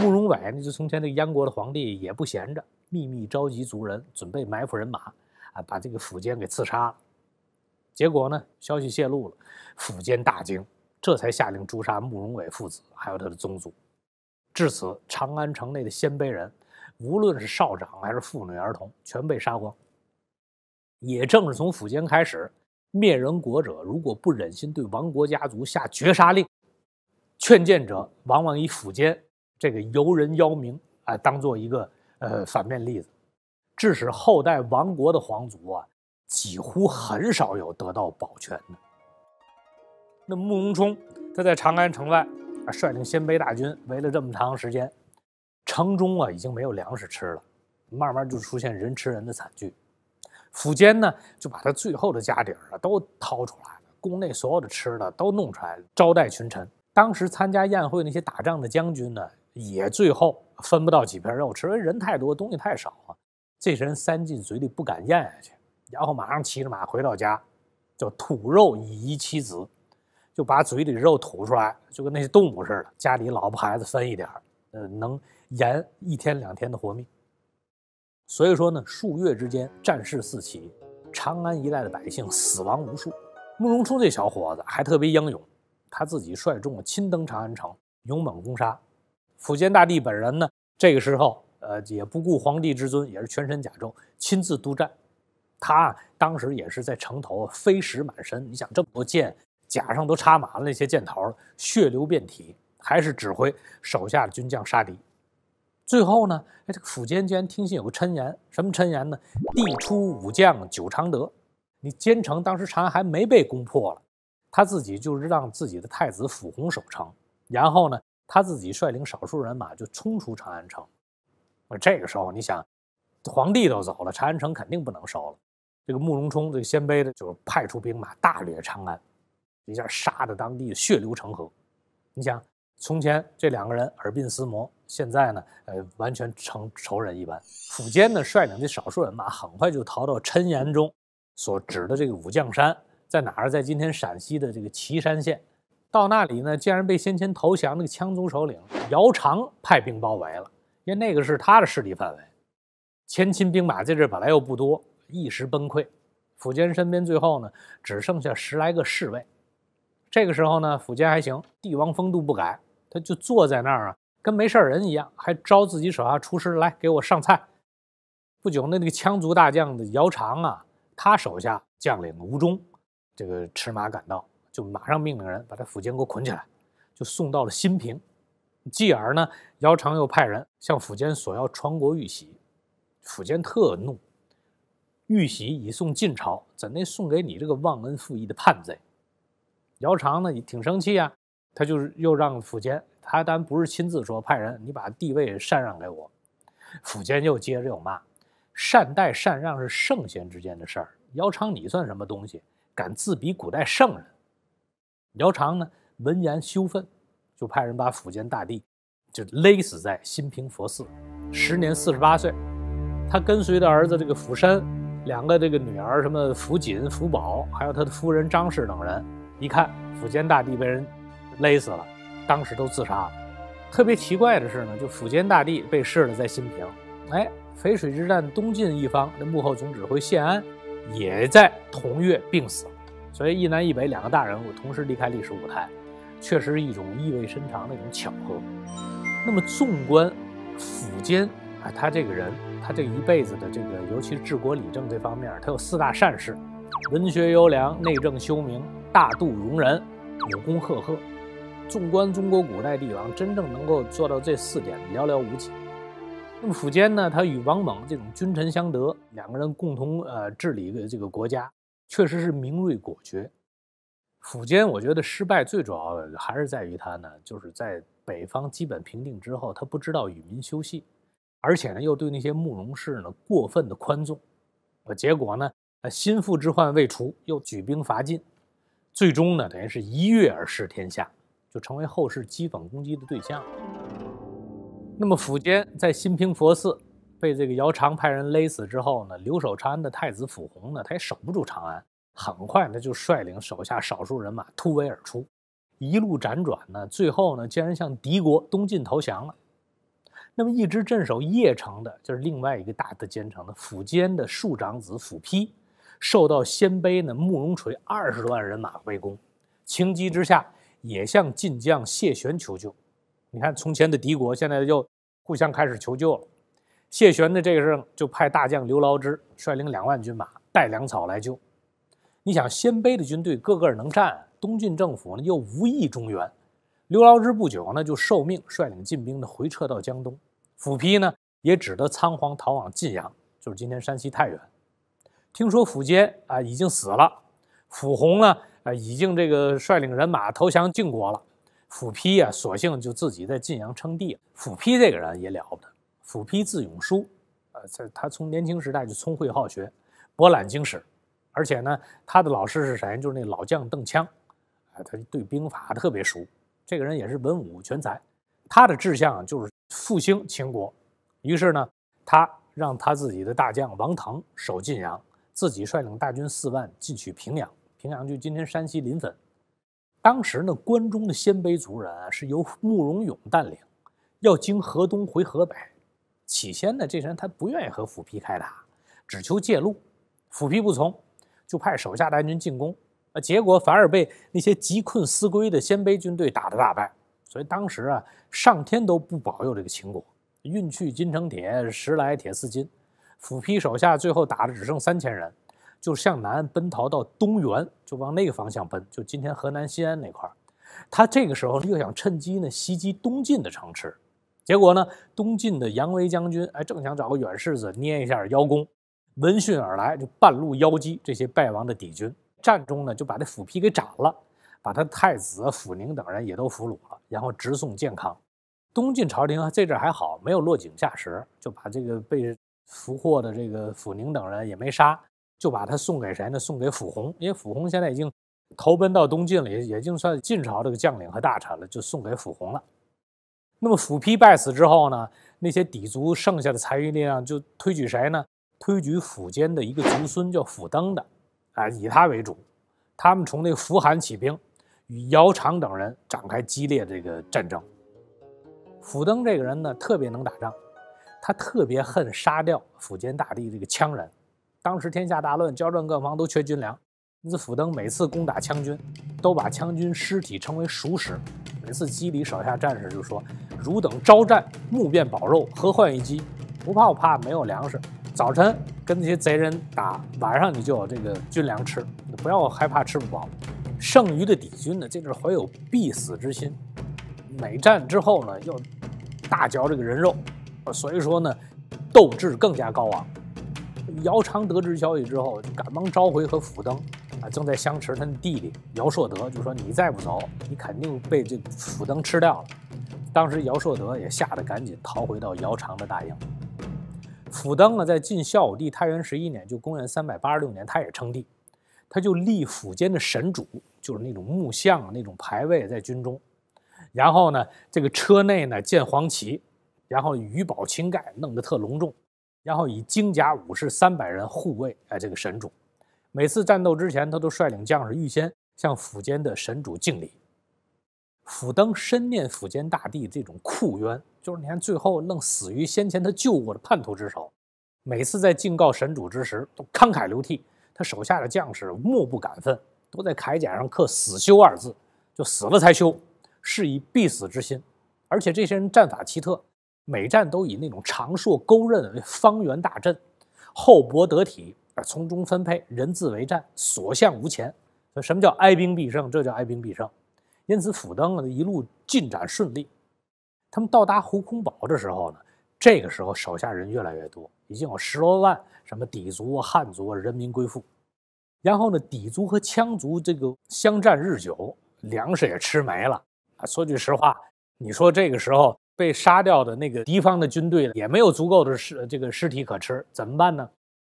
慕容伟呢，就从前个燕国的皇帝也不闲着，秘密召集族人准备埋伏人马，啊，把这个府监给刺杀了。结果呢？消息泄露了，苻坚大惊，这才下令诛杀慕容伟父子，还有他的宗族。至此，长安城内的鲜卑人，无论是少长还是妇女儿童，全被杀光。也正是从苻坚开始，灭人国者如果不忍心对亡国家族下绝杀令，劝谏者往往以苻坚这个游人妖名啊，当做一个呃反面例子，致使后代亡国的皇族啊。几乎很少有得到保全的。那慕容冲，他在长安城外啊，率领鲜卑大军围了这么长时间，城中啊已经没有粮食吃了，慢慢就出现人吃人的惨剧。苻坚呢，就把他最后的家底儿啊都掏出来了，宫内所有的吃的都弄出来了招待群臣。当时参加宴会那些打仗的将军呢，也最后分不到几片肉吃，因为人太多，东西太少了，这些人塞进嘴里不敢咽下去。然后马上骑着马回到家，叫吐肉以遗妻子，就把嘴里的肉吐出来，就跟那些动物似的。家里老婆孩子分一点儿，呃，能延一天两天的活命。所以说呢，数月之间，战事四起，长安一带的百姓死亡无数。慕容冲这小伙子还特别英勇，他自己率众亲登长安城，勇猛攻杀。苻坚大帝本人呢，这个时候呃，也不顾皇帝之尊，也是全身甲胄，亲自督战。他当时也是在城头飞石满身，你想这么多箭，甲上都插满了那些箭头，血流遍体，还是指挥手下的军将杀敌。最后呢，哎，这个苻坚居然听信有个谶言，什么谶言呢？帝出武将久常德，你坚城当时长安还没被攻破了，他自己就是让自己的太子苻弘守城，然后呢，他自己率领少数人马就冲出长安城。我这个时候你想，皇帝都走了，长安城肯定不能守了。这个慕容冲，这个鲜卑的，就是派出兵马大掠长安，一下杀的当地血流成河。你想，从前这两个人耳鬓厮磨，现在呢，呃，完全成仇人一般。苻坚呢，率领这少数人马，很快就逃到陈延中所指的这个武将山，在哪儿？在今天陕西的这个岐山县。到那里呢，竟然被先前投降那个羌族首领姚苌派兵包围了，因为那个是他的势力范围。前秦兵马在这本来又不多。一时崩溃，苻坚身边最后呢只剩下十来个侍卫。这个时候呢，苻坚还行，帝王风度不改，他就坐在那儿啊，跟没事人一样，还招自己手下厨师来给我上菜。不久，那那个羌族大将的姚苌啊，他手下将领吴忠这个驰马赶到，就马上命令人把他苻坚给我捆起来，就送到了新平。继而呢，姚苌又派人向苻坚索要传国玉玺，苻坚特怒。玉玺已送晋朝，怎奈送给你这个忘恩负义的叛贼？姚常呢？挺生气啊？他就是又让傅坚，他当然不是亲自说，派人你把帝位禅让给我。傅坚又接着又骂：“善待禅让是圣贤之间的事儿，姚常你算什么东西？敢自比古代圣人？”姚常呢？闻言羞愤，就派人把傅坚大帝就勒死在新平佛寺，时年四十八岁。他跟随的儿子这个傅山。两个这个女儿，什么福锦、福宝，还有他的夫人张氏等人，一看苻坚大帝被人勒死了，当时都自杀。了。特别奇怪的是呢，就苻坚大帝被弑了在新平，哎，淝水之战东晋一方的幕后总指挥谢安也在同月病死，所以一南一北两个大人物同时离开历史舞台，确实是一种意味深长的一种巧合。那么纵观苻坚啊，他这个人。他这一辈子的这个，尤其治国理政这方面，他有四大善事：文学优良、内政修明、大度容人、有功赫赫。纵观中国古代帝王，真正能够做到这四点，寥寥无几。那么苻坚呢？他与王猛这种君臣相得，两个人共同呃治理的这个国家，确实是明锐果决。苻坚，我觉得失败最主要还是在于他呢，就是在北方基本平定之后，他不知道与民休息。而且呢，又对那些慕容氏呢过分的宽纵，结果呢，啊，心腹之患未除，又举兵伐晋，最终呢，等于是一跃而视天下，就成为后世讥讽攻击的对象。那么，苻坚在新平佛寺被这个姚苌派人勒死之后呢，留守长安的太子苻宏呢，他也守不住长安，很快他就率领手下少数人马突围而出，一路辗转呢，最后呢，竟然向敌国东晋投降了。那么，一直镇守邺城的，就是另外一个大的奸城的苻坚的庶长子苻丕，受到鲜卑呢慕容垂二十万人马围攻，情急之下也向晋将谢玄求救。你看，从前的敌国现在就互相开始求救了。谢玄呢，这个时候就派大将刘牢之率领两万军马带粮草来救。你想，鲜卑的军队个个能战，东晋政府呢又无意中原，刘牢之不久呢就受命率领晋兵的回撤到江东。斧丕呢，也只得仓皇逃往晋阳，就是今天山西太原。听说苻坚啊已经死了，辅洪呢啊已经这个率领人马投降晋国了。斧丕啊，索性就自己在晋阳称帝了。辅丕这个人也了不得，斧丕字永叔，呃，在他从年轻时代就聪慧好学，博览经史，而且呢，他的老师是谁？就是那老将邓羌，啊，他对兵法特别熟。这个人也是文武全才，他的志向就是。复兴秦国，于是呢，他让他自己的大将王腾守晋阳，自己率领大军四万进取平阳。平阳就今天山西临汾。当时呢，关中的鲜卑族人啊，是由慕容永带领，要经河东回河北。起先呢，这人他不愿意和苻丕开打，只求借路。苻丕不从，就派手下大军进攻，啊，结果反而被那些急困思归的鲜卑军队打得大败。所以当时啊，上天都不保佑这个秦国，运去金成铁，时来铁似金。斧劈手下最后打的只剩三千人，就向南奔逃到东原，就往那个方向奔，就今天河南西安那块儿。他这个时候又想趁机呢袭击东晋的城池，结果呢，东晋的杨威将军哎正想找个软柿子捏一下邀功，闻讯而来就半路腰击这些败亡的敌军，战中呢就把这斧劈给斩了。把他太子抚宁等人也都俘虏了，然后直送建康。东晋朝廷啊，这阵儿还好，没有落井下石，就把这个被俘获的这个抚宁等人也没杀，就把他送给谁呢？送给抚红，因为抚红现在已经投奔到东晋了，也也就算晋朝这个将领和大臣了，就送给抚红了。那么抚丕败死之后呢，那些氐族剩下的残余力量就推举谁呢？推举抚坚的一个族孙叫抚登的，啊，以他为主，他们从那扶韩起兵。与姚常等人展开激烈的这个战争。抚登这个人呢，特别能打仗，他特别恨杀掉福建大帝这个羌人。当时天下大乱，交战各方都缺军粮，因此抚登每次攻打羌军，都把羌军尸体称为熟食。每次激励手下战士，就说：“汝等招战，目变宝肉，何患一击？不怕我怕没有粮食。早晨跟那些贼人打，晚上你就有这个军粮吃，你不要害怕吃不饱。”剩余的敌军呢，这阵怀有必死之心。每战之后呢，又大嚼这个人肉，所以说呢，斗志更加高昂。姚苌得知消息之后，就赶忙召回和辅登啊，正在相持，他的弟弟姚硕德就说：“你再不走，你肯定被这辅登吃掉了。”当时姚硕德也吓得赶紧逃回到姚苌的大营。辅登呢，在晋孝武帝太元十一年，就公元三百八十六年，他也称帝。他就立府间的神主，就是那种木像、那种牌位在军中，然后呢，这个车内呢建黄旗，然后玉宝青盖弄得特隆重，然后以精甲武士三百人护卫。哎，这个神主，每次战斗之前，他都率领将士预先向府间的神主敬礼。府登深念府间大帝这种酷冤，就是你看最后愣死于先前他救过的叛徒之手。每次在敬告神主之时，都慷慨流涕。他手下的将士目不敢愤，都在铠甲上刻“死修”二字，就死了才修，是以必死之心。而且这些人战法奇特，每战都以那种长槊钩刃、方圆大阵、厚薄得体而从中分配，人自为战，所向无前。什么叫哀兵必胜？这叫哀兵必胜。因此，辅登呢，一路进展顺利。他们到达胡空堡的时候呢，这个时候手下人越来越多。已经有十多万，什么底族啊、汉族啊，人民归附。然后呢，底族和羌族这个相战日久，粮食也吃没了啊。说句实话，你说这个时候被杀掉的那个敌方的军队也没有足够的尸这个尸体可吃，怎么办呢？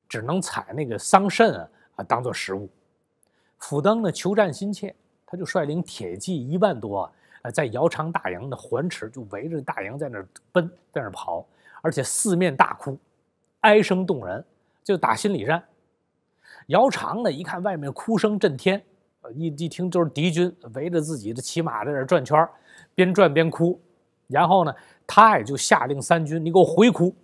只能采那个桑葚啊，当做食物。辅登呢，求战心切，他就率领铁骑一万多啊，在姚昌大营的环池就围着大营在那奔，在那跑，而且四面大哭。哀声动人，就打心理战。姚常呢，一看外面哭声震天，一一听就是敌军围着自己的骑马在那转圈儿，边转边哭。然后呢，他也就下令三军：“你给我回哭。”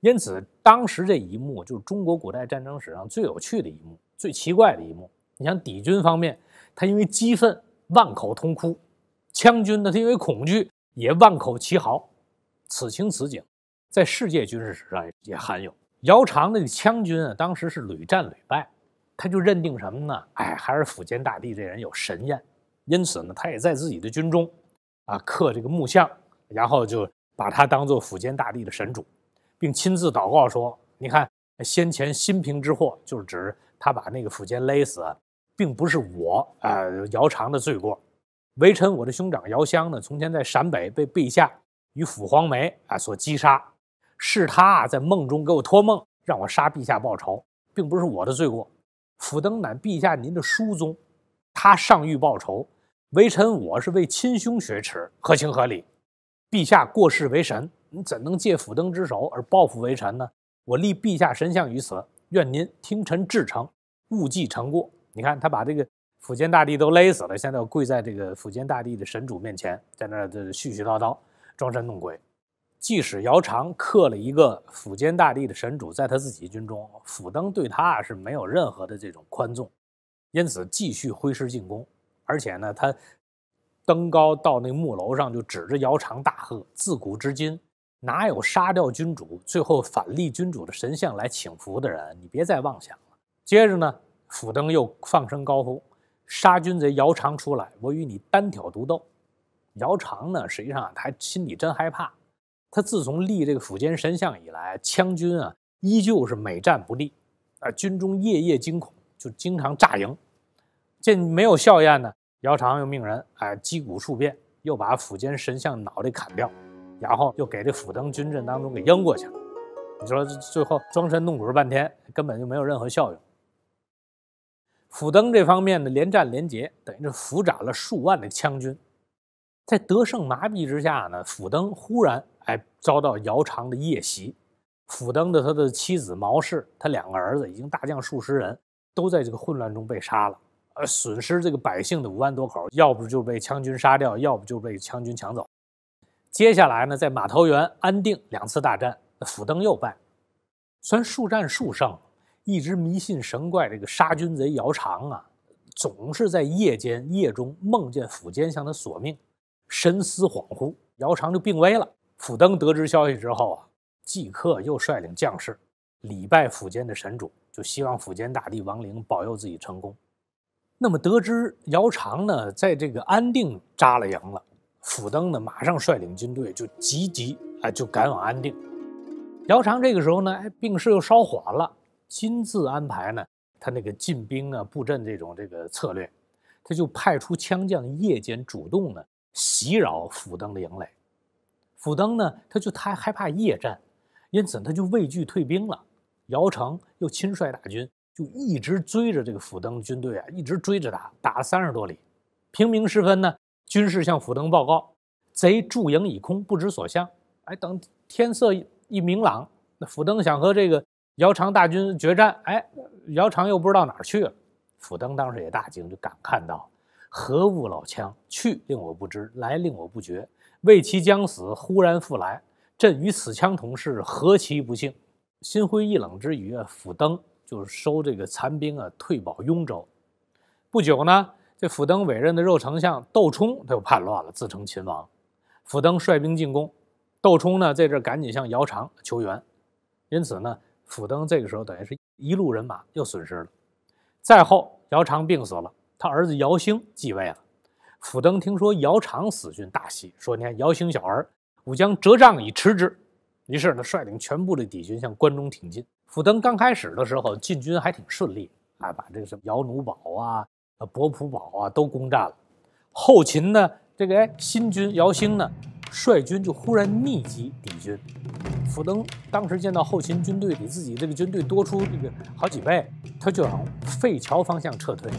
因此，当时这一幕就是中国古代战争史上最有趣的一幕，最奇怪的一幕。你像敌军方面，他因为激愤，万口通哭；羌军呢，他因为恐惧，也万口齐嚎。此情此景。在世界军事史上也罕有。姚常那个羌军啊，当时是屡战屡败，他就认定什么呢？哎，还是苻坚大帝这人有神验，因此呢，他也在自己的军中啊刻这个木像，然后就把他当做苻坚大帝的神主，并亲自祷告说：“你看先前新平之祸，就是指他把那个苻坚勒死，并不是我啊姚常的罪过。微臣我的兄长姚襄呢，从前在陕北被陛下与斧黄眉啊所击杀。”是他在梦中给我托梦，让我杀陛下报仇，并不是我的罪过。辅登乃陛下您的叔宗，他尚欲报仇，微臣我是为亲兄雪耻，合情合理。陛下过世为神，你怎能借辅登之手而报复微臣呢？我立陛下神像于此，愿您听臣至诚，勿计成过。你看他把这个苻坚大帝都勒死了，现在跪在这个苻坚大帝的神主面前，在那儿絮絮叨叨，装神弄鬼。即使姚长刻了一个辅坚大帝的神主在他自己军中，辅登对他是没有任何的这种宽纵，因此继续挥师进攻。而且呢，他登高到那木楼上，就指着姚长大喝：“自古至今，哪有杀掉君主，最后反立君主的神像来请服的人？你别再妄想了。”接着呢，辅登又放声高呼：“杀君贼姚长出来！我与你单挑独斗。”姚长呢，实际上他心里真害怕。他自从立这个苻坚神像以来，羌军啊依旧是每战不利，啊，军中夜夜惊恐，就经常炸营。见没有效验呢，姚常又命人哎击鼓数遍，又把苻坚神像脑袋砍掉，然后又给这辅登军阵当中给扔过去。你说最后装神弄鬼半天，根本就没有任何效用。辅登这方面的连战连捷，等于这俘斩了数万的羌军，在得胜麻痹之下呢，辅登忽然。还遭到姚常的夜袭，辅登的他的妻子毛氏，他两个儿子已经大将数十人，都在这个混乱中被杀了。呃，损失这个百姓的五万多口，要不就被羌军杀掉，要不就被羌军抢走。接下来呢，在马头原、安定两次大战，辅登又败。虽然数战数胜，一直迷信神怪，这个杀军贼姚常啊，总是在夜间夜中梦见辅监向他索命，神思恍惚，姚常就病危了。辅登得知消息之后啊，即刻又率领将士礼拜苻坚的神主，就希望苻坚大帝亡灵保佑自己成功。那么得知姚常呢，在这个安定扎了营了，辅登呢马上率领军队就急急啊，就赶往安定。姚常这个时候呢，哎，病势又稍缓了，亲自安排呢他那个进兵啊、布阵这种这个策略，他就派出枪将夜间主动呢袭扰辅登的营垒。辅登呢，他就太害怕夜战，因此他就畏惧退兵了。姚成又亲率大军，就一直追着这个府登军队啊，一直追着打，打了三十多里。平明时分呢，军士向府登报告，贼驻营已空，不知所向。哎，等天色一明朗，那府登想和这个姚长大军决战，哎，姚长又不知道哪儿去了。府登当时也大惊，就感叹道：“何物老枪？去令我不知，来令我不觉。”为其将死，忽然复来，朕与死枪同事，何其不幸！心灰意冷之余啊，府登就收这个残兵啊，退保雍州。不久呢，这府登委任的肉丞相窦冲就叛乱了，自称秦王。府登率兵进攻，窦冲呢在这儿赶紧向姚常求援，因此呢，府登这个时候等于是一路人马又损失了。再后，姚常病死了，他儿子姚兴继位了。辅登听说姚常死讯，大喜，说：“你看姚兴小儿，吾将折杖以持之。”于是呢，率领全部的敌军向关中挺进。辅登刚开始的时候进军还挺顺利啊，把这个什么姚奴堡啊、博普堡啊都攻占了。后秦呢，这个哎新军姚兴呢，率军就忽然密集敌军。辅登当时见到后秦军队比自己这个军队多出这个好几倍，他就往废桥方向撤退。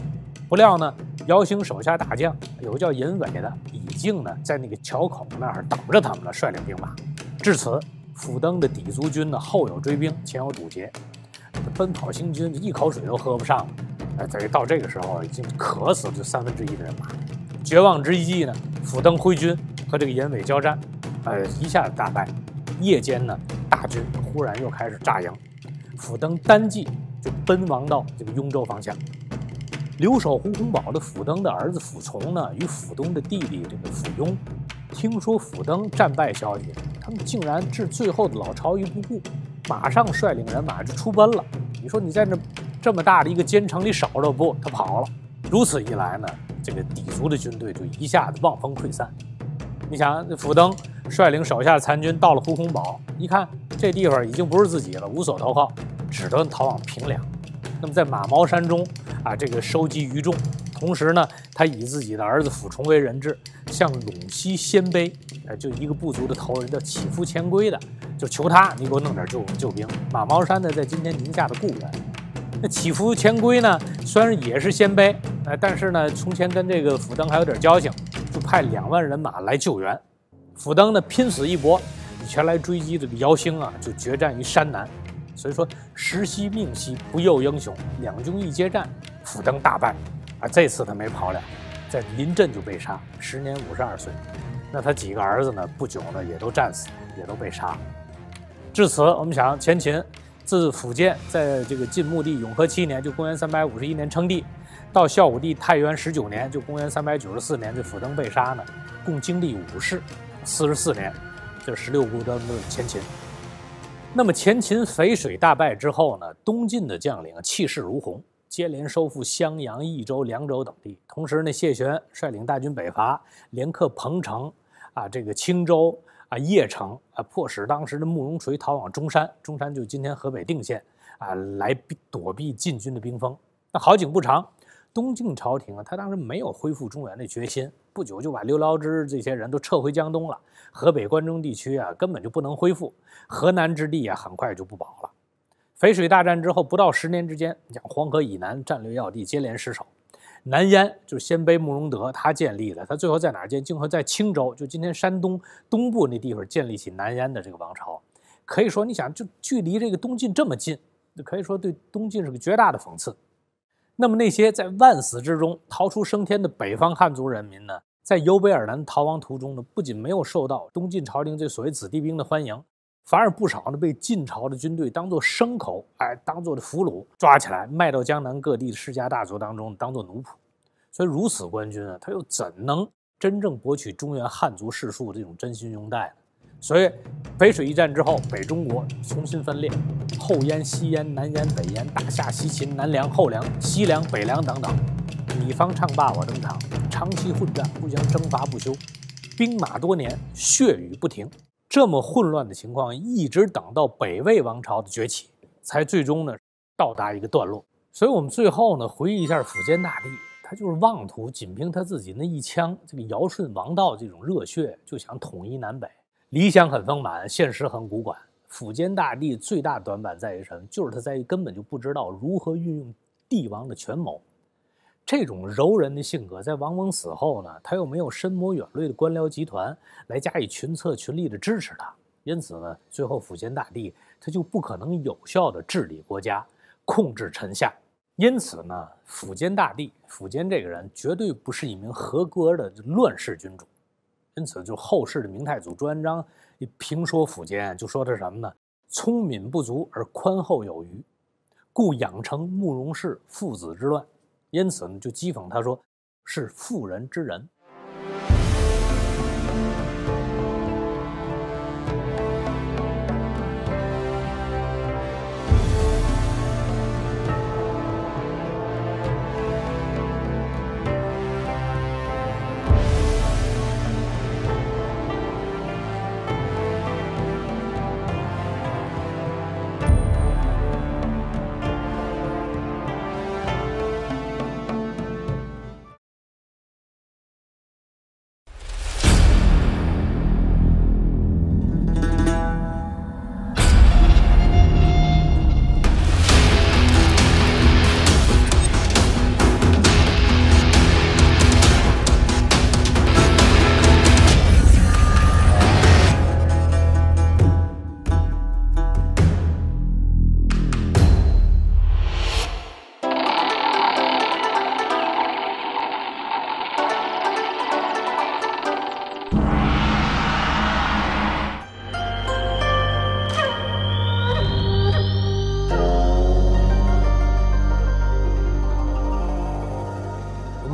不料呢。姚兴手下大将有个叫尹伟的，李靖呢在那个桥口那儿等着他们了，率领兵马。至此，府登的底族军呢后有追兵，前有堵截，奔跑行军一口水都喝不上了。哎，等于到这个时候已经渴死就三分之一的人马。绝望之际呢，府登挥军和这个尹伟交战，呃，一下子大败。夜间呢，大军忽然又开始扎营，府登单骑就奔亡到这个雍州方向。留守胡宏宝的府登的儿子府从呢，与府登的弟弟这个府庸，听说府登战败消息，他们竟然置最后的老巢于不顾，马上率领人马就出奔了。你说你在这这么大的一个坚城里守着不，他跑了。如此一来呢，这个底族的军队就一下子望风溃散。你想，府登率领手下残军到了胡宏宝，一看这地方已经不是自己了，无所投靠，只得逃往平凉。那么在马毛山中啊，这个收集渔众，同时呢，他以自己的儿子辅崇为人质，向陇西鲜卑，呃，就一个部族的头人叫乞伏乾归的，就求他，你给我弄点救救兵。马毛山呢，在今天宁夏的固原。那乞伏乾归呢，虽然也是鲜卑，呃，但是呢，从前跟这个辅登还有点交情，就派两万人马来救援。辅登呢，拼死一搏，全来追击这个姚兴啊，就决战于山南。所以说时息命兮不佑英雄，两军一接战，辅登大败，而这次他没跑了，在临阵就被杀，时年五十二岁。那他几个儿子呢？不久呢也都战死，也都被杀。至此，我们想前秦自苻建在这个晋穆帝永和七年，就公元三百五十一年称帝，到孝武帝太元十九年，就公元三百九十四年，这辅登被杀呢，共经历五世，四十四年。这是十六国中的前秦。那么前秦淝水大败之后呢，东晋的将领气势如虹，接连收复襄阳、益州、凉州等地。同时，呢，谢玄率领大军北伐，连克彭城，啊，这个青州，啊，邺城，啊，迫使当时的慕容垂逃往中山，中山就今天河北定县，啊，来躲避晋军的兵锋。那好景不长，东晋朝廷啊，他当时没有恢复中原的决心。不久就把刘牢之这些人都撤回江东了。河北、关中地区啊，根本就不能恢复；河南之地啊，很快就不保了。淝水大战之后不到十年之间，你讲黄河以南战略要地接连失守，南燕就是鲜卑慕容德他建立的，他最后在哪儿建？竟和在青州，就今天山东东部那地方建立起南燕的这个王朝。可以说，你想就距离这个东晋这么近，可以说对东晋是个绝大的讽刺。那么那些在万死之中逃出升天的北方汉族人民呢，在由北而南逃亡途中呢，不仅没有受到东晋朝廷这所谓子弟兵的欢迎，反而不少呢被晋朝的军队当做牲口，哎，当做了俘虏抓起来，卖到江南各地世家大族当中当做奴仆。所以如此官军啊，他又怎能真正博取中原汉族士庶这种真心拥戴呢？所以，淝水一战之后，北中国重新分裂，后燕、西燕、南燕、北燕，大夏、西秦、南梁、后梁、西凉、北凉等等，你方唱罢我登场，长期混战，互相征伐不休，兵马多年，血雨不停。这么混乱的情况，一直等到北魏王朝的崛起，才最终呢到达一个段落。所以，我们最后呢回忆一下苻坚大帝，他就是妄图仅凭他自己那一腔这个尧舜王道这种热血，就想统一南北。理想很丰满，现实很骨感。苻坚大帝最大的短板在于什么？就是他在于根本就不知道如何运用帝王的权谋。这种柔人的性格，在王蒙死后呢，他又没有深谋远虑的官僚集团来加以群策群力的支持他，因此呢，最后苻坚大帝他就不可能有效的治理国家，控制臣下。因此呢，苻坚大帝苻坚这个人绝对不是一名合格的乱世君主。因此，就后世的明太祖朱元璋一评说苻坚，就说他什么呢？聪明不足而宽厚有余，故养成慕容氏父子之乱。因此呢，就讥讽他说是妇人之仁。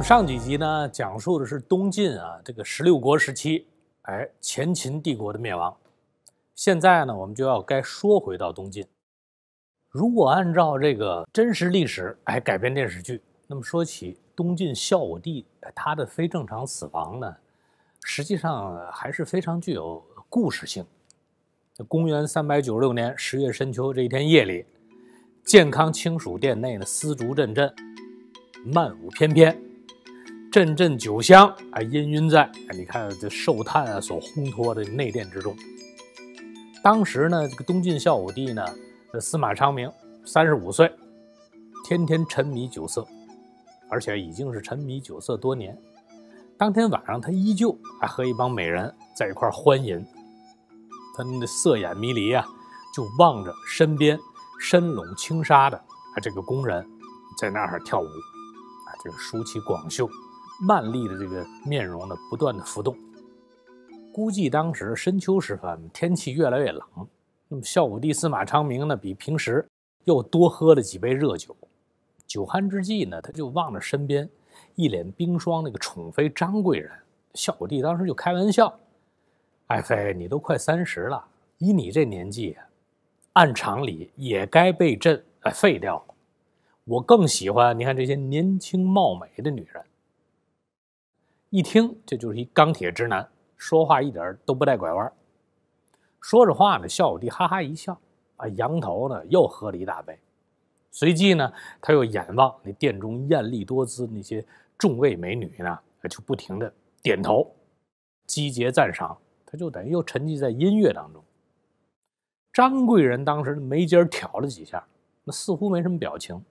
上几集呢，讲述的是东晋啊这个十六国时期，哎，前秦帝国的灭亡。现在呢，我们就要该说回到东晋。如果按照这个真实历史来改编电视剧，那么说起东晋孝武帝他的非正常死亡呢，实际上还是非常具有故事性。公元三百九十六年十月深秋这一天夜里，健康清暑殿内呢，丝竹阵阵，曼舞翩翩。阵阵酒香啊，氤氲在哎，你看这寿炭啊所烘托的内殿之中。当时呢，这个东晋孝武帝呢，司马昌明，三十五岁，天天沉迷酒色，而且已经是沉迷酒色多年。当天晚上，他依旧还和一帮美人在一块欢饮，他那色眼迷离啊，就望着身边身拢轻纱的啊这个宫人，在那儿跳舞，啊这个舒其广袖。曼丽的这个面容呢，不断的浮动。估计当时深秋时分，天气越来越冷。那么孝武帝司马昌明呢，比平时又多喝了几杯热酒。酒酣之际呢，他就望着身边一脸冰霜那个宠妃张贵人。孝武帝当时就开玩笑：“爱妃，你都快三十了，以你这年纪，按常理也该被朕哎废掉了。我更喜欢你看这些年轻貌美的女人。”一听，这就是一钢铁直男，说话一点都不带拐弯。说着话呢，孝武帝哈哈一笑，啊，仰头呢，又喝了一大杯。随即呢，他又眼望那殿中艳丽多姿那些众位美女呢，就不停的点头，击节赞赏。他就等于又沉浸在音乐当中。张贵人当时眉尖挑了几下，那似乎没什么表情，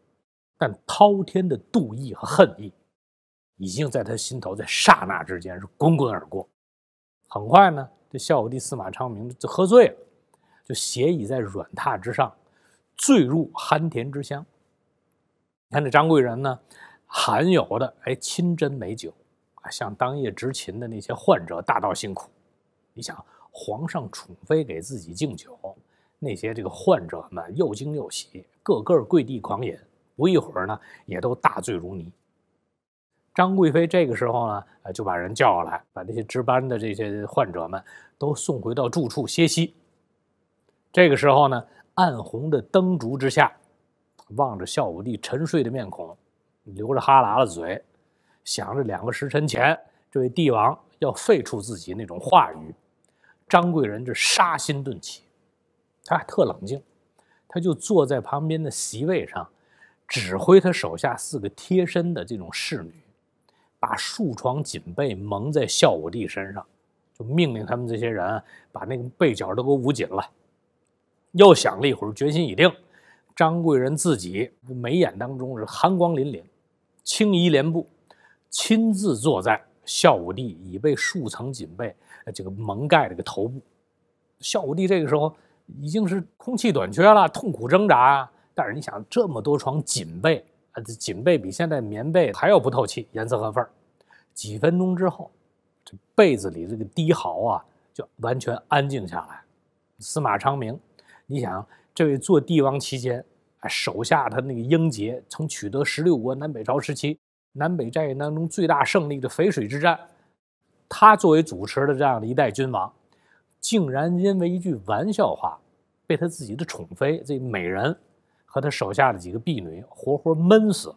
但滔天的妒意和恨意。已经在他心头，在刹那之间是滚滚而过。很快呢，这孝武帝司马昌明就喝醉了，就斜倚在软榻之上，醉入酣甜之乡。你看这张贵人呢，含有的哎清斟美酒啊，像当夜执勤的那些患者大到辛苦。你想，皇上宠妃给自己敬酒，那些这个患者们又惊又喜，个个跪地狂饮，不一会儿呢，也都大醉如泥。张贵妃这个时候呢，就把人叫来，把这些值班的这些患者们都送回到住处歇息。这个时候呢，暗红的灯烛之下，望着孝武帝沉睡的面孔，流着哈喇子嘴，想着两个时辰前这位帝王要废除自己那种话语，张贵人就杀心顿起。他特冷静，他就坐在旁边的席位上，指挥他手下四个贴身的这种侍女。把数床锦被蒙在孝武帝身上，就命令他们这些人把那个被角都给我捂紧了。又想了一会儿，决心已定。张贵人自己眉眼当中是寒光凛凛，青衣连布，亲自坐在孝武帝已被数层锦被这个蒙盖这个头部。孝武帝这个时候已经是空气短缺了，痛苦挣扎啊！但是你想，这么多床锦被，这锦被比现在棉被还要不透气，严丝合缝。几分钟之后，这被子里这个低嚎啊，就完全安静下来。司马昌明，你想，这位做帝王期间，哎，手下他那个英杰，曾取得十六国南北朝时期南北战役当中最大胜利的淝水之战，他作为主持的这样的一代君王，竟然因为一句玩笑话，被他自己的宠妃这美人和他手下的几个婢女活活闷死，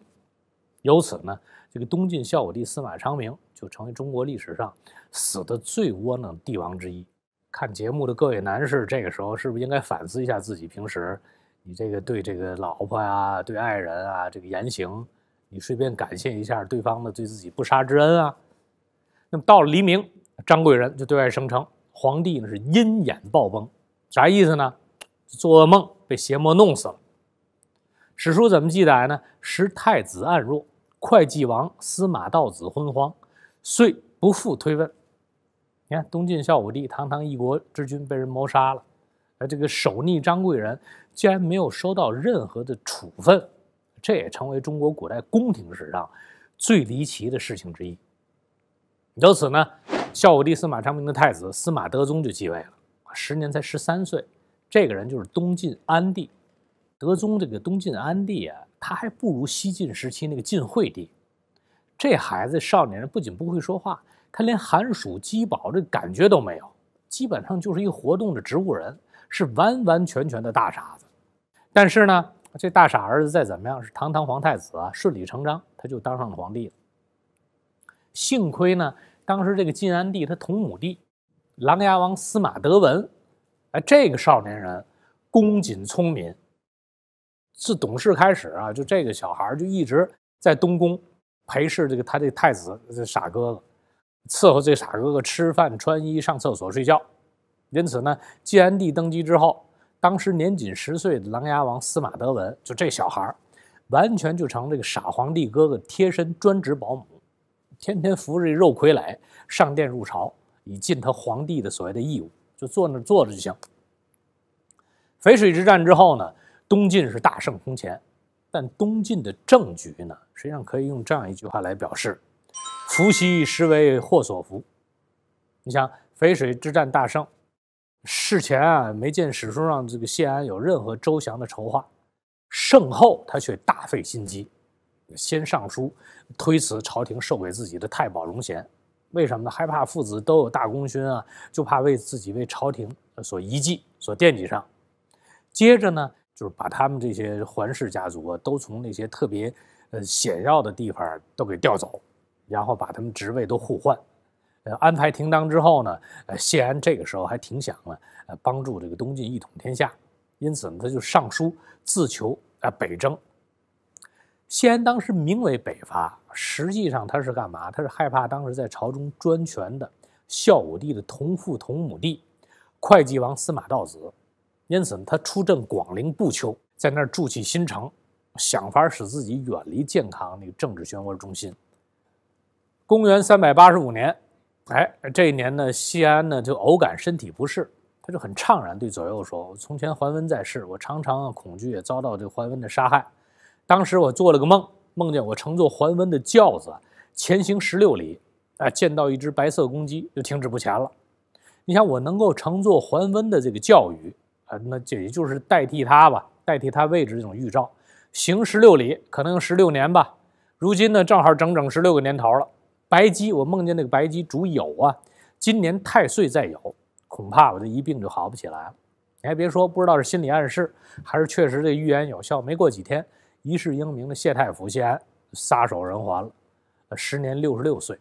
由此呢？这个东晋孝武帝司马昌明就成为中国历史上死的最窝囊帝王之一。看节目的各位男士，这个时候是不是应该反思一下自己平时你这个对这个老婆呀、对爱人啊，这个言行，你顺便感谢一下对方的对自己不杀之恩啊？那么到了黎明，张贵人就对外声称，皇帝呢是阴眼暴崩，啥意思呢？做噩梦被邪魔弄死了。史书怎么记载呢？时太子暗弱。会稽王司马道子昏荒，遂不复推问。你看，东晋孝武帝堂堂一国之君被人谋杀了，而这个首逆张贵人竟然没有收到任何的处分，这也成为中国古代宫廷史上最离奇的事情之一。由此呢，孝武帝司马昌明的太子司马德宗就继位了，时十年才十三岁，这个人就是东晋安帝。德宗这个东晋安帝啊。他还不如西晋时期那个晋惠帝，这孩子少年人不仅不会说话，他连寒暑饥饱这感觉都没有，基本上就是一活动的植物人，是完完全全的大傻子。但是呢，这大傻儿子再怎么样是堂堂皇太子啊，顺理成章他就当上了皇帝。幸亏呢，当时这个晋安帝他同母弟，琅琊王司马德文，哎，这个少年人恭谨聪明。自懂事开始啊，就这个小孩就一直在东宫陪侍这个他这太子这傻哥哥，伺候这傻哥哥吃饭、穿衣、上厕所、睡觉。因此呢，建安帝登基之后，当时年仅十岁的琅琊王司马德文，就这小孩完全就成这个傻皇帝哥哥贴身专职保姆，天天扶着这肉傀儡上殿入朝，以尽他皇帝的所谓的义务，就坐那坐着就行。淝水之战之后呢？东晋是大胜空前，但东晋的政局呢，实际上可以用这样一句话来表示：“福兮，实为祸所伏。”你想淝水之战大胜，事前啊没见史书上这个谢安有任何周详的筹划，胜后他却大费心机，先上书推辞朝廷授给自己的太保荣衔，为什么呢？害怕父子都有大功勋啊，就怕为自己为朝廷所遗迹所惦记上。接着呢。就是把他们这些桓氏家族啊，都从那些特别呃险要的地方都给调走，然后把他们职位都互换，呃，安排停当之后呢，呃，谢安这个时候还挺想呢，呃，帮助这个东晋一统天下，因此呢，他就上书自求啊北征。谢安当时名为北伐，实际上他是干嘛？他是害怕当时在朝中专权的孝武帝的同父同母弟，会稽王司马道子。因此，他出镇广陵，不丘，在那儿筑起新城，想法使自己远离健康那个政治漩涡中心。公元三百八十五年，哎，这一年呢，谢安呢就偶感身体不适，他就很怅然对左右说：“从前桓温在世，我常常恐惧也遭到这桓温的杀害。当时我做了个梦，梦见我乘坐桓温的轿子前行十六里，哎，见到一只白色公鸡，就停止不前了。你想，我能够乘坐桓温的这个轿舆？”啊，那这也就是代替他吧，代替他位置这种预兆。行十六里，可能十六年吧。如今呢，正好整整十六个年头了。白鸡，我梦见那个白鸡主有啊。今年太岁在有，恐怕我这一病就好不起来了。你还别说，不知道是心理暗示，还是确实这预言有效。没过几天，一世英名的谢太傅谢安撒手人寰了，呃，时年六十六岁。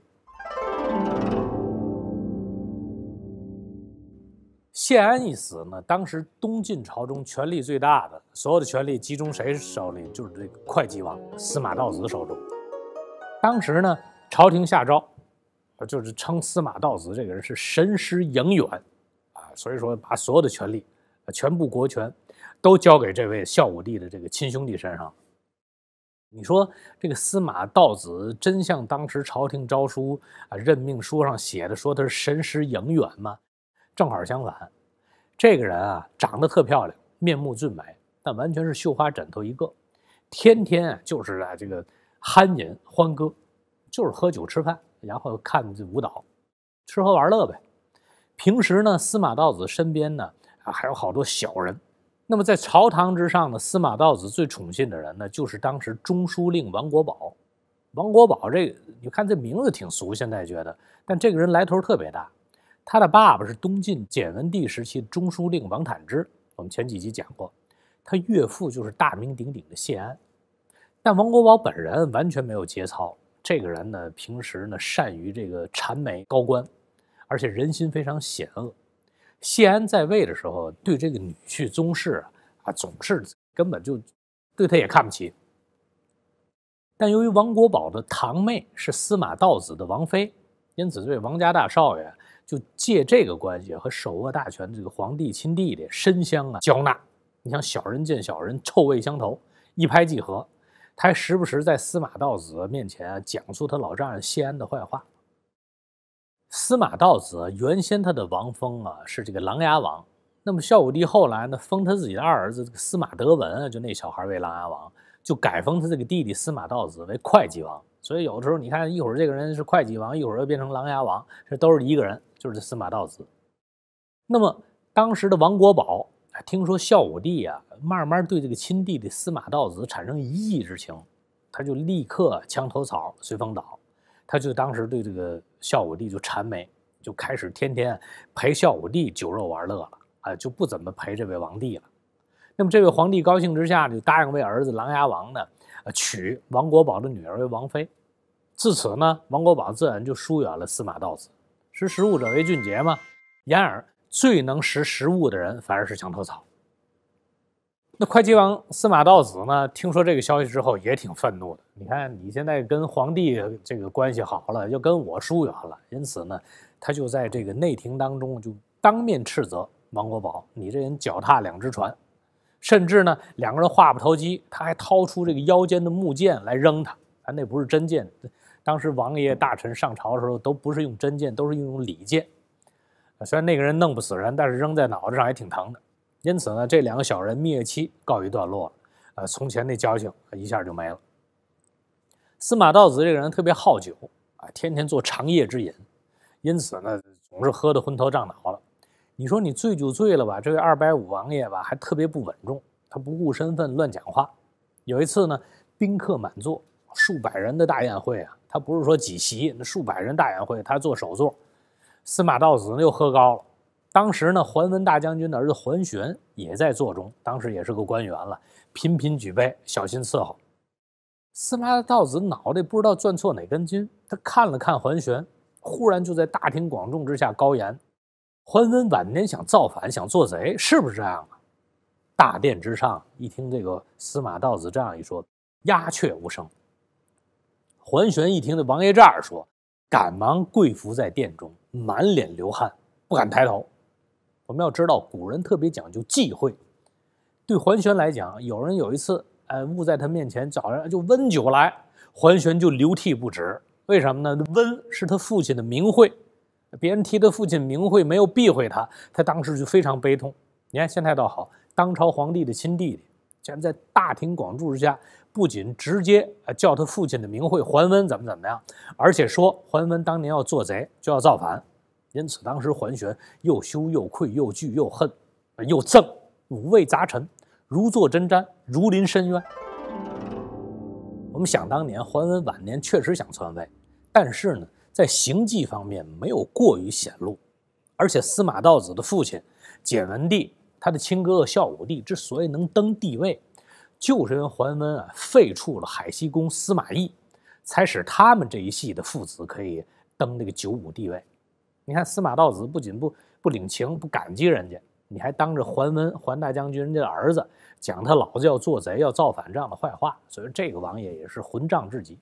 谢安一死呢，当时东晋朝中权力最大的，所有的权力集中谁手里？就是这个会稽王司马道子手中。当时呢，朝廷下诏，就是称司马道子这个人是神师赢远，啊，所以说把所有的权力，全部国权，都交给这位孝武帝的这个亲兄弟身上。你说这个司马道子真像当时朝廷诏书啊任命书上写的说他是神师赢远吗？正好相反，这个人啊长得特漂亮，面目俊美，但完全是绣花枕头一个，天天啊就是啊这个酣饮欢歌，就是喝酒吃饭，然后看舞蹈，吃喝玩乐呗。平时呢，司马道子身边呢啊还有好多小人。那么在朝堂之上呢，司马道子最宠信的人呢，就是当时中书令王国宝。王国宝这你看这名字挺俗，现在觉得，但这个人来头特别大。他的爸爸是东晋简文帝时期中书令王坦之，我们前几集讲过，他岳父就是大名鼎鼎的谢安，但王国宝本人完全没有节操，这个人呢，平时呢善于这个谄媚高官，而且人心非常险恶。谢安在位的时候，对这个女婿宗室啊，总是根本就对他也看不起。但由于王国宝的堂妹是司马道子的王妃，因此这位王家大少爷。就借这个关系和手握大权的这个皇帝亲弟弟申襄啊交纳，你像小人见小人臭味相投，一拍即合，他还时不时在司马道子面前啊讲述他老丈人谢安的坏话。司马道子原先他的王封啊是这个琅琊王，那么孝武帝后来呢封他自己的二儿子司马德文，就那小孩为琅琊王。就改封他这个弟弟司马道子为会稽王，所以有的时候你看一会儿这个人是会稽王，一会儿又变成琅琊王，这都是一个人，就是这司马道子。那么当时的王国宝听说孝武帝啊，慢慢对这个亲弟弟司马道子产生一意之情，他就立刻墙头草随风倒，他就当时对这个孝武帝就谄媚，就开始天天陪孝武帝酒肉玩乐了，啊，就不怎么陪这位王帝了。那么，这位皇帝高兴之下就答应为儿子琅琊王呢，娶王国宝的女儿为王妃。自此呢，王国宝自然就疏远了司马道子。识时务者为俊杰嘛。然而，最能识时务的人反而是墙头草。那会稽王司马道子呢，听说这个消息之后也挺愤怒的。你看，你现在跟皇帝这个关系好了，又跟我疏远了。因此呢，他就在这个内廷当中就当面斥责王国宝：“你这人脚踏两只船。”甚至呢，两个人话不投机，他还掏出这个腰间的木剑来扔他。啊，那不是真剑，当时王爷大臣上朝的时候都不是用真剑，都是用礼剑。虽然那个人弄不死人，但是扔在脑子上还挺疼的。因此呢，这两个小人灭妻告一段落了。啊，从前那交情一下就没了。司马道子这个人特别好酒，啊，天天做长夜之饮，因此呢，总是喝得昏头胀脑的。你说你醉就醉了吧，这位二百五王爷吧，还特别不稳重，他不顾身份乱讲话。有一次呢，宾客满座，数百人的大宴会啊，他不是说几席，那数百人大宴会，他坐首座。司马道子又喝高了，当时呢，桓温大将军的儿子桓玄也在座中，当时也是个官员了，频频举杯，小心伺候。司马道子脑袋不知道转错哪根筋，他看了看桓玄，忽然就在大庭广众之下高言。桓温晚年想造反，想做贼，是不是这样啊？大殿之上，一听这个司马道子这样一说，鸦雀无声。桓玄一听这王爷这样说，赶忙跪伏在殿中，满脸流汗，不敢抬头。我们要知道，古人特别讲究忌讳。对桓玄来讲，有人有一次，哎，误在他面前找人就温酒来，桓玄就流涕不止。为什么呢？温是他父亲的名讳。别人提他父亲名讳没有避讳他，他当时就非常悲痛。你看现在倒好，当朝皇帝的亲弟弟，竟然在大庭广众之下，不仅直接叫他父亲的名讳桓温怎么怎么样，而且说桓温当年要做贼就要造反，因此当时桓玄又羞又愧又惧又恨，又憎，五味杂陈，如坐针毡，如临深渊。我们想当年桓温晚年确实想篡位，但是呢？在行迹方面没有过于显露，而且司马道子的父亲简文帝，他的亲哥哥孝武帝之所以能登帝位，就是因为桓温啊废黜了海西公司马懿，才使他们这一系的父子可以登这个九五帝位。你看司马道子不仅不不领情、不感激人家，你还当着桓温、桓大将军人家的儿子讲他老子要做贼、要造反这样的坏话，所以这个王爷也是混账至极。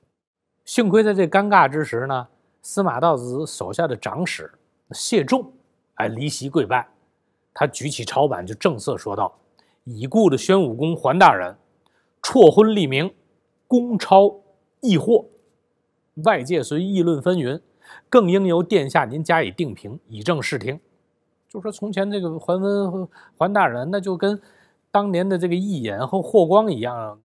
幸亏在这尴尬之时呢。司马道子手下的长史谢仲，哎，离席跪拜。他举起抄板，就正色说道：“已故的宣武公桓大人，辍婚立名，功超逸货，外界虽议论纷纭，更应由殿下您加以定评，以正视听。”就说从前这个桓温、桓大人，那就跟当年的这个义演和霍光一样，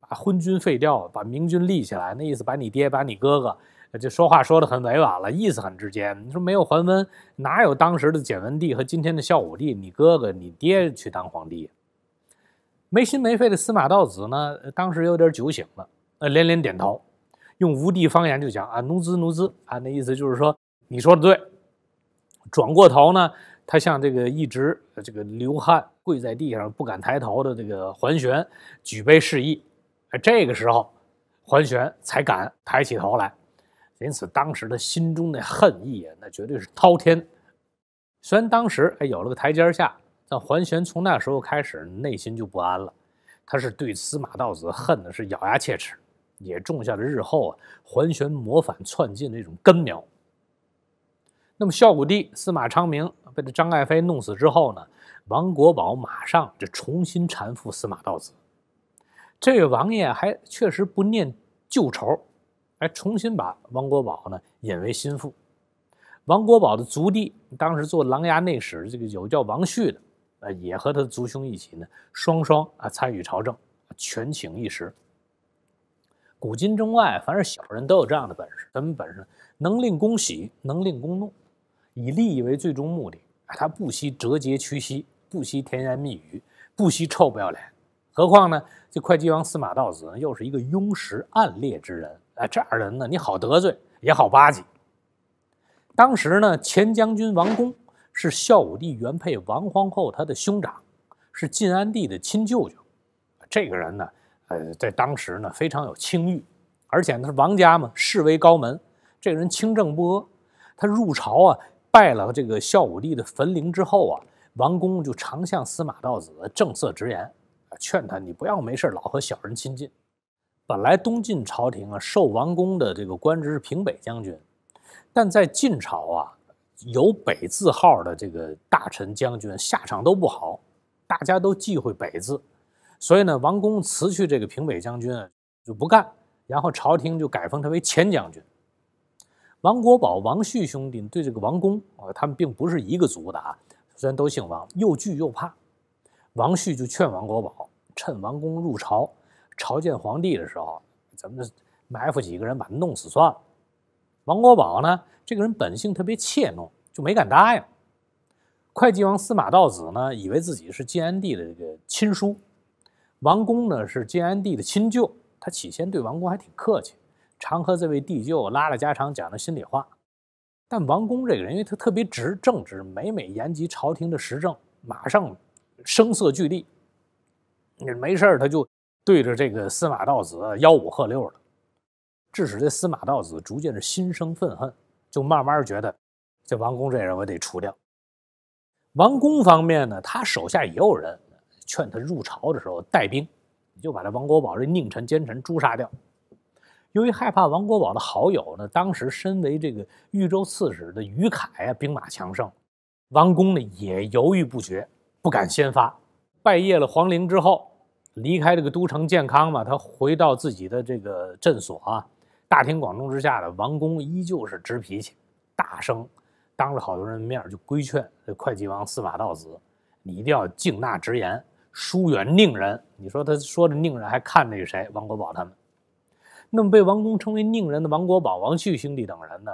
把昏君废掉，把明君立起来。那意思，把你爹，把你哥哥。就说话说的很委婉了，意思很直接。你说没有桓温，哪有当时的简文帝和今天的孝武帝？你哥哥、你爹去当皇帝，没心没肺的司马道子呢，当时有点酒醒了，呃，连连点头，用吴地方言就讲啊“奴兹奴兹啊，那意思就是说你说的对。转过头呢，他向这个一直这个流汗跪在地上不敢抬头的这个桓玄举杯示意，哎，这个时候桓玄才敢抬起头来。因此，当时他心中的恨意啊，那绝对是滔天。虽然当时哎有了个台阶下，但桓玄从那时候开始内心就不安了。他是对司马道子恨的是咬牙切齿，也种下了日后啊桓玄谋反篡晋的一种根苗。那么，孝武帝司马昌明被这张爱妃弄死之后呢，王国宝马上就重新缠缚司马道子。这位王爷还确实不念旧仇。哎，重新把王国宝呢引为心腹。王国宝的族弟当时做琅琊内史，这个有叫王旭的，啊，也和他的族兄一起呢，双双啊参与朝政，权倾一时。古今中外，凡是小人都有这样的本事，什么本事？能令公喜，能令公怒，以利益为最终目的。他不惜折节屈膝，不惜甜言蜜语，不惜臭不要脸。何况呢，这会稽王司马道子呢，又是一个庸实暗劣之人。哎，这样人呢，你好得罪也好巴结。当时呢，前将军王恭是孝武帝原配王皇后他的兄长，是晋安帝的亲舅舅。这个人呢，呃，在当时呢非常有清誉，而且他是王家嘛，世为高门。这个人清正不阿，他入朝啊，拜了这个孝武帝的坟陵之后啊，王公就常向司马道子正色直言劝他你不要没事老和小人亲近。本来东晋朝廷啊，受王公的这个官职是平北将军，但在晋朝啊，有“北”字号的这个大臣将军下场都不好，大家都忌讳“北”字，所以呢，王公辞去这个平北将军就不干，然后朝廷就改封他为前将军。王国宝、王旭兄弟对这个王公啊，他们并不是一个族的啊，虽然都姓王，又惧又怕，王旭就劝王国宝趁王公入朝。朝见皇帝的时候，咱们埋伏几个人把他弄死算了。王国宝呢，这个人本性特别怯懦，就没敢答应。会稽王司马道子呢，以为自己是建安帝的这个亲叔，王公呢是建安帝的亲舅，他起先对王公还挺客气，常和这位帝舅拉拉家常，讲讲心里话。但王公这个人，因为他特别直正直，每每言及朝廷的时政，马上声色俱厉。没事儿，他就。对着这个司马道子吆五喝六的，致使这司马道子逐渐是心生愤恨，就慢慢觉得这王公这人我得除掉。王公方面呢，他手下也有人劝他入朝的时候带兵，你就把这王国宝这佞臣奸臣诛杀掉。由于害怕王国宝的好友呢，当时身为这个豫州刺史的于凯啊，兵马强盛，王公呢也犹豫不决，不敢先发。拜谒了皇陵之后。离开这个都城建康嘛，他回到自己的这个镇所啊，大庭广众之下的王公依旧是直脾气，大声当着好多人的面就规劝这会稽王司马道子，你一定要敬纳直言，疏远佞人。你说他说的佞人还看那个谁王国宝他们，那么被王公称为佞人的王国宝、王旭兄弟等人呢，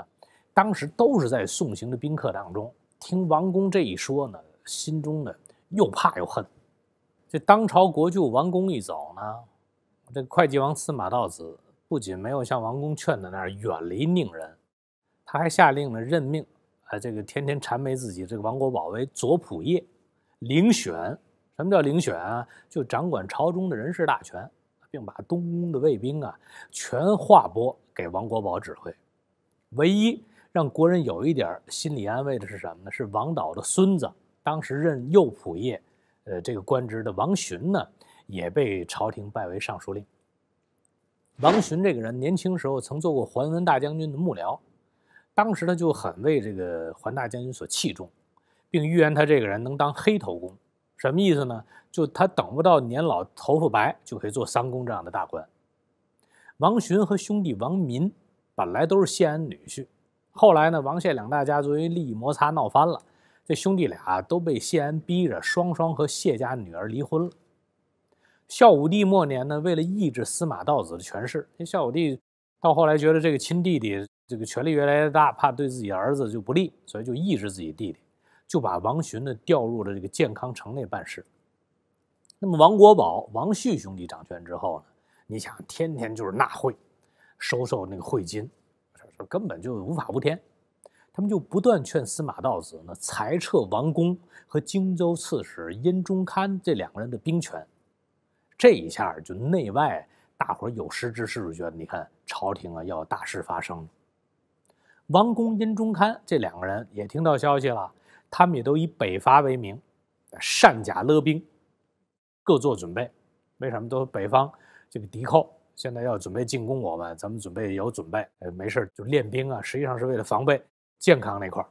当时都是在送行的宾客当中，听王公这一说呢，心中呢又怕又恨。这当朝国舅王公一走呢，这会稽王司马道子不仅没有像王公劝的那样远离宁人，他还下令了任命，啊，这个天天谄媚自己这个王国宝为左仆射，遴选。什么叫遴选啊？就掌管朝中的人事大权，并把东宫的卫兵啊全划拨给王国宝指挥。唯一让国人有一点心理安慰的是什么呢？是王导的孙子，当时任右仆射。呃，这个官职的王洵呢，也被朝廷拜为尚书令。王洵这个人年轻时候曾做过桓温大将军的幕僚，当时他就很为这个桓大将军所器重，并预言他这个人能当黑头公，什么意思呢？就他等不到年老头发白就可以做三公这样的大官。王洵和兄弟王民本来都是谢安女婿，后来呢，王谢两大家族因为利益摩擦闹翻了。这兄弟俩都被谢安逼着双双和谢家女儿离婚了。孝武帝末年呢，为了抑制司马道子的权势，这孝武帝到后来觉得这个亲弟弟这个权力越来越大，怕对自己儿子就不利，所以就抑制自己弟弟，就把王询呢调入了这个建康城内办事。那么王国宝、王旭兄弟掌权之后呢，你想天天就是纳贿，收受那个贿金，根本就无法无天。他们就不断劝司马道子呢裁撤王公和荆州刺史殷中堪这两个人的兵权，这一下就内外大伙有识之士就觉得，你看朝廷啊要大事发生了。王公、殷中堪这两个人也听到消息了，他们也都以北伐为名，善假勒兵，各做准备。为什么？都北方这个敌寇现在要准备进攻我们，咱们准备有准备。哎，没事就练兵啊，实际上是为了防备。健康那块儿，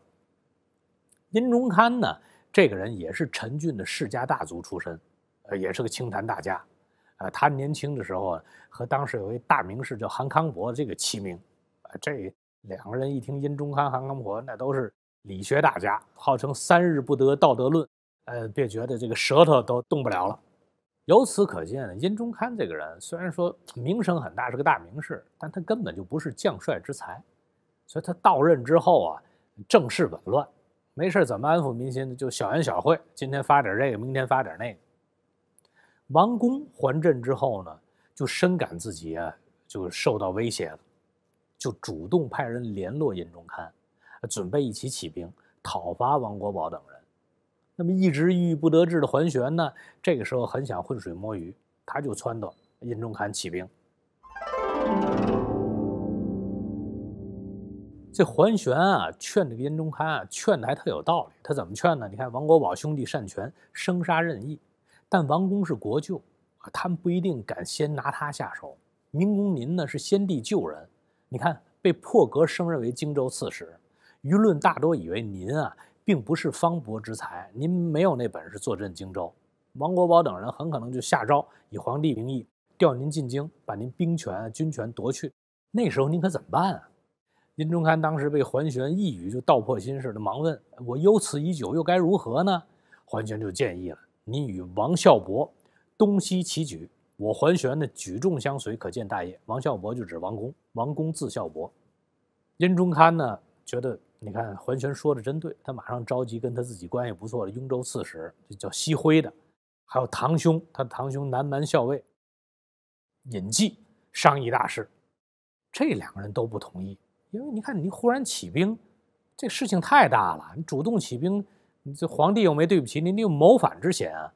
殷仲堪呢？这个人也是陈俊的世家大族出身，呃，也是个清谈大家，啊，他年轻的时候啊，和当时有一大名士叫韩康伯这个齐名，啊，这两个人一听殷仲堪、韩康伯，那都是理学大家，号称三日不得道德论，呃，便觉得这个舌头都动不了了。由此可见，殷仲堪这个人虽然说名声很大，是个大名士，但他根本就不是将帅之才。所以他到任之后啊，政事紊乱，没事怎么安抚民心呢？就小恩小惠，今天发点这个，明天发点那个。王公还政之后呢，就深感自己啊，就受到威胁了，就主动派人联络尹仲堪，准备一起起兵讨伐王国宝等人。那么一直郁郁不得志的桓玄呢，这个时候很想浑水摸鱼，他就撺掇尹仲堪起兵。这桓玄啊，劝这个燕中开啊，劝的还特有道理。他怎么劝呢？你看王国宝兄弟擅权，生杀任意，但王公是国舅啊，他们不一定敢先拿他下手。明公您呢，是先帝旧人，你看被破格升任为荆州刺史，舆论大多以为您啊，并不是方伯之才，您没有那本事坐镇荆州。王国宝等人很可能就下诏以皇帝名义调您进京，把您兵权军权夺去，那时候您可怎么办啊？殷中堪当时被桓玄一语就道破心事，的忙问：“我忧此已久，又该如何呢？”桓玄就建议了：“你与王孝伯东西齐举，我桓玄呢举重相随，可见大业。”王孝伯就指王公，王公字孝伯。殷中堪呢觉得你看桓玄说的真对，他马上召集跟他自己关系不错的雍州刺史叫西辉的，还有堂兄，他堂兄南蛮校尉尹济，商议大事。这两个人都不同意。因为你看，你忽然起兵，这事情太大了。你主动起兵，你这皇帝又没对不起你，你有谋反之嫌啊。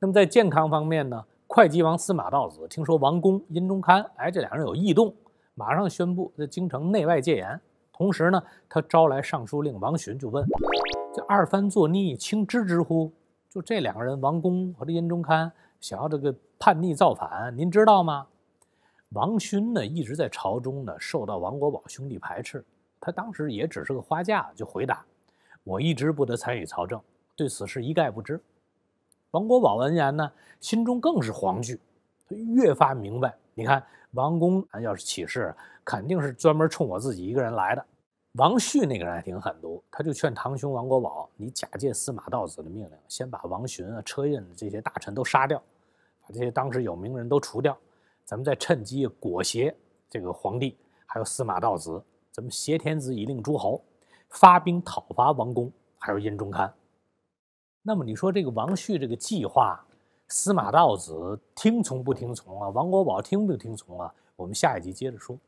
那么在健康方面呢？会稽王司马道子听说王公、殷中堪，哎，这两人有异动，马上宣布在京城内外戒严。同时呢，他招来尚书令王询，就问：这二番作逆，卿知之乎？就这两个人，王公和这殷中堪，想要这个叛逆造反，您知道吗？王勋呢，一直在朝中呢，受到王国宝兄弟排斥。他当时也只是个花架，就回答：“我一直不得参与朝政，对此事一概不知。”王国宝闻言呢，心中更是惶惧，他越发明白，你看王公，要是起事，肯定是专门冲我自己一个人来的。王旭那个人还挺狠毒，他就劝堂兄王国宝：“你假借司马道子的命令，先把王勋啊、车胤这些大臣都杀掉，把这些当时有名人都除掉。”咱们再趁机裹挟这个皇帝，还有司马道子，咱们挟天子以令诸侯，发兵讨伐王公，还有殷仲堪。那么你说这个王旭这个计划，司马道子听从不听从啊？王国宝听不听从啊？我们下一集接着说。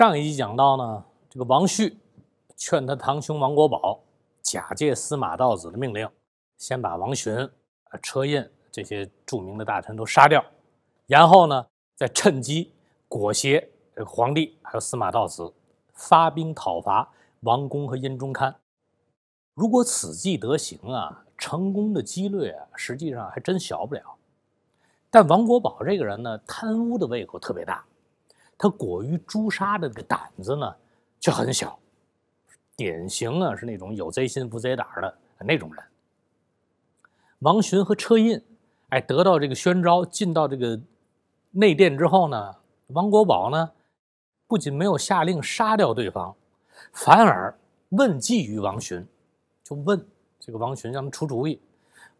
上一集讲到呢，这个王旭劝他堂兄王国宝假借司马道子的命令，先把王询、车胤这些著名的大臣都杀掉，然后呢再趁机裹挟这皇帝还有司马道子发兵讨伐王公和殷中堪。如果此计得行啊，成功的几率啊，实际上还真小不了。但王国宝这个人呢，贪污的胃口特别大。他裹于朱砂的这个胆子呢，却很小，典型啊是那种有贼心无贼胆的那种人。王巡和车胤，哎，得到这个宣召进到这个内殿之后呢，王国宝呢，不仅没有下令杀掉对方，反而问计于王巡，就问这个王巡，让他出主意。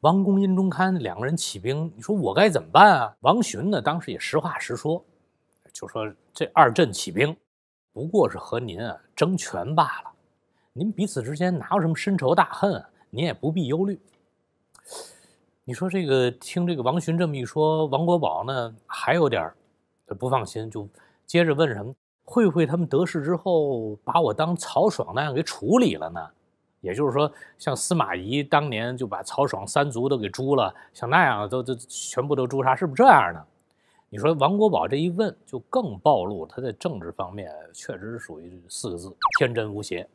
王公、殷中堪两个人起兵，你说我该怎么办啊？王巡呢，当时也实话实说。就说这二镇起兵，不过是和您啊争权罢了。您彼此之间哪有什么深仇大恨？您也不必忧虑。你说这个，听这个王寻这么一说，王国宝呢还有点不放心，就接着问：什么会不会他们得势之后把我当曹爽那样给处理了呢？也就是说，像司马懿当年就把曹爽三族都给诛了，像那样都都全部都诛杀，是不是这样呢？你说王国宝这一问，就更暴露他在政治方面确实属于四个字：天真无邪。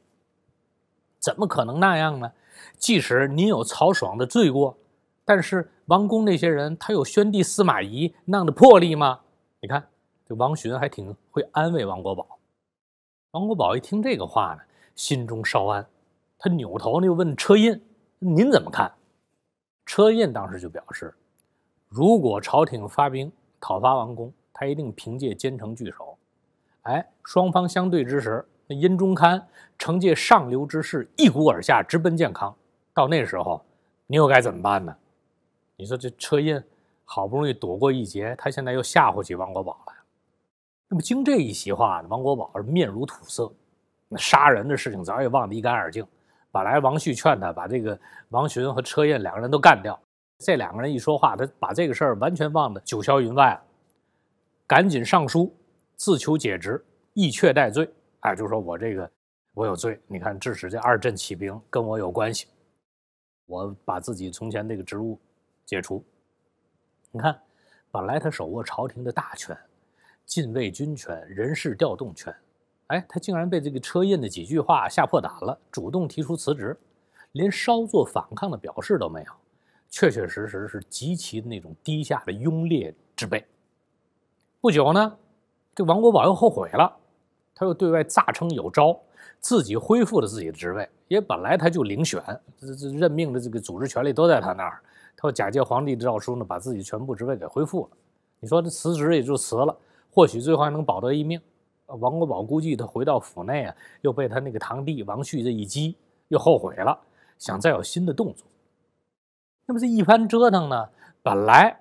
怎么可能那样呢？即使您有曹爽的罪过，但是王公那些人，他有宣帝司马懿那样的魄力吗？你看，这王恂还挺会安慰王国宝。王国宝一听这个话呢，心中稍安。他扭头又问车胤：“您怎么看？”车胤当时就表示：“如果朝廷发兵。”讨伐王公，他一定凭借坚城据守。哎，双方相对之时，那殷中堪承借上流之势，一鼓而下，直奔建康。到那时候，你又该怎么办呢？你说这车胤好不容易躲过一劫，他现在又吓唬起王国宝来。那么经这一席话，王国宝面如土色，那杀人的事情早已忘得一干二净。本来王旭劝他把这个王寻和车胤两个人都干掉。这两个人一说话，他把这个事儿完全忘得九霄云外了。赶紧上书，自求解职，以却待罪。哎，就说我这个我有罪。你看，致使这二镇起兵，跟我有关系。我把自己从前这个职务解除。你看，本来他手握朝廷的大权，禁卫军权、人事调动权。哎，他竟然被这个车胤的几句话吓破胆了，主动提出辞职，连稍作反抗的表示都没有。确确实实是极其那种低下的庸劣之辈。不久呢，这王国宝又后悔了，他又对外诈称有招，自己恢复了自己的职位，因为本来他就领选、这这任命的这个组织权力都在他那儿，他假借皇帝的诏书呢，把自己全部职位给恢复了。你说这辞职也就辞了，或许最后还能保得一命。王国宝估计他回到府内啊，又被他那个堂弟王旭这一击，又后悔了，想再有新的动作。那么这一番折腾呢，本来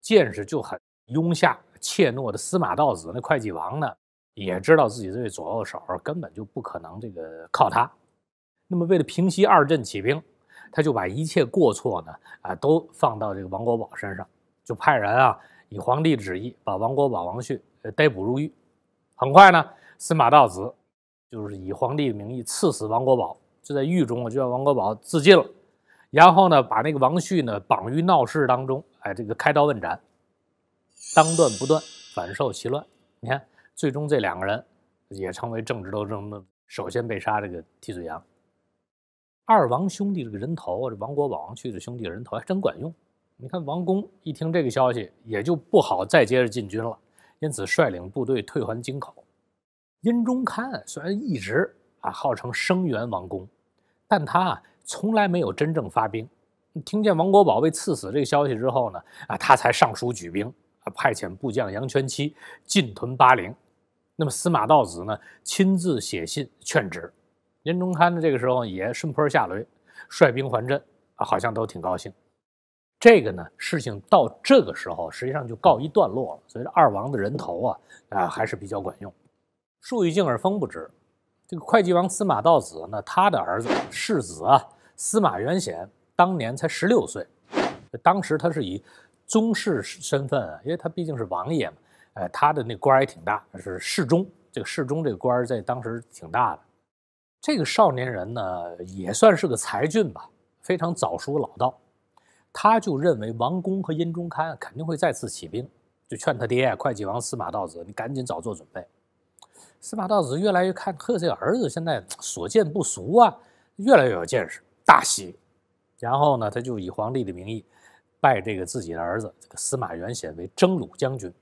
见识就很庸下、怯懦的司马道子那会计王呢，也知道自己这左右手根本就不可能这个靠他。那么为了平息二镇起兵，他就把一切过错呢啊都放到这个王国宝身上，就派人啊以皇帝的旨意把王国宝、王绪逮捕入狱。很快呢，司马道子就是以皇帝名义赐死王国宝，就在狱中就让王国宝自尽了。然后呢，把那个王旭呢绑于闹市当中，哎，这个开刀问斩，当断不断，反受其乱。你看，最终这两个人也成为政治斗争的首先被杀这个替罪羊。二王兄弟这个人头，这王国王旭的兄弟人头还真管用。你看，王公一听这个消息，也就不好再接着进军了，因此率领部队退还京口。殷中堪虽然一直啊号称声援王公，但他啊。从来没有真正发兵。听见王国宝被赐死这个消息之后呢，啊，他才上书举兵，啊，派遣部将杨全期进屯巴陵。那么司马道子呢，亲自写信劝止。颜中堪呢，这个时候也顺坡下驴，率兵还阵，啊，好像都挺高兴。这个呢，事情到这个时候实际上就告一段落了。所以二王的人头啊，啊，还是比较管用。树欲静而风不止。这个会计王司马道子呢，他的儿子世子啊司马元显，当年才十六岁，当时他是以宗室身份，啊，因为他毕竟是王爷嘛，呃，他的那官也挺大，是侍中。这个侍中这个官儿在当时挺大的。这个少年人呢，也算是个才俊吧，非常早熟老道。他就认为王公和殷中堪肯定会再次起兵，就劝他爹会计王司马道子，你赶紧早做准备。司马道子越来越看，呵，这个儿子现在所见不俗啊，越来越有见识，大喜。然后呢，他就以皇帝的名义，拜这个自己的儿子司马元显为征虏将军，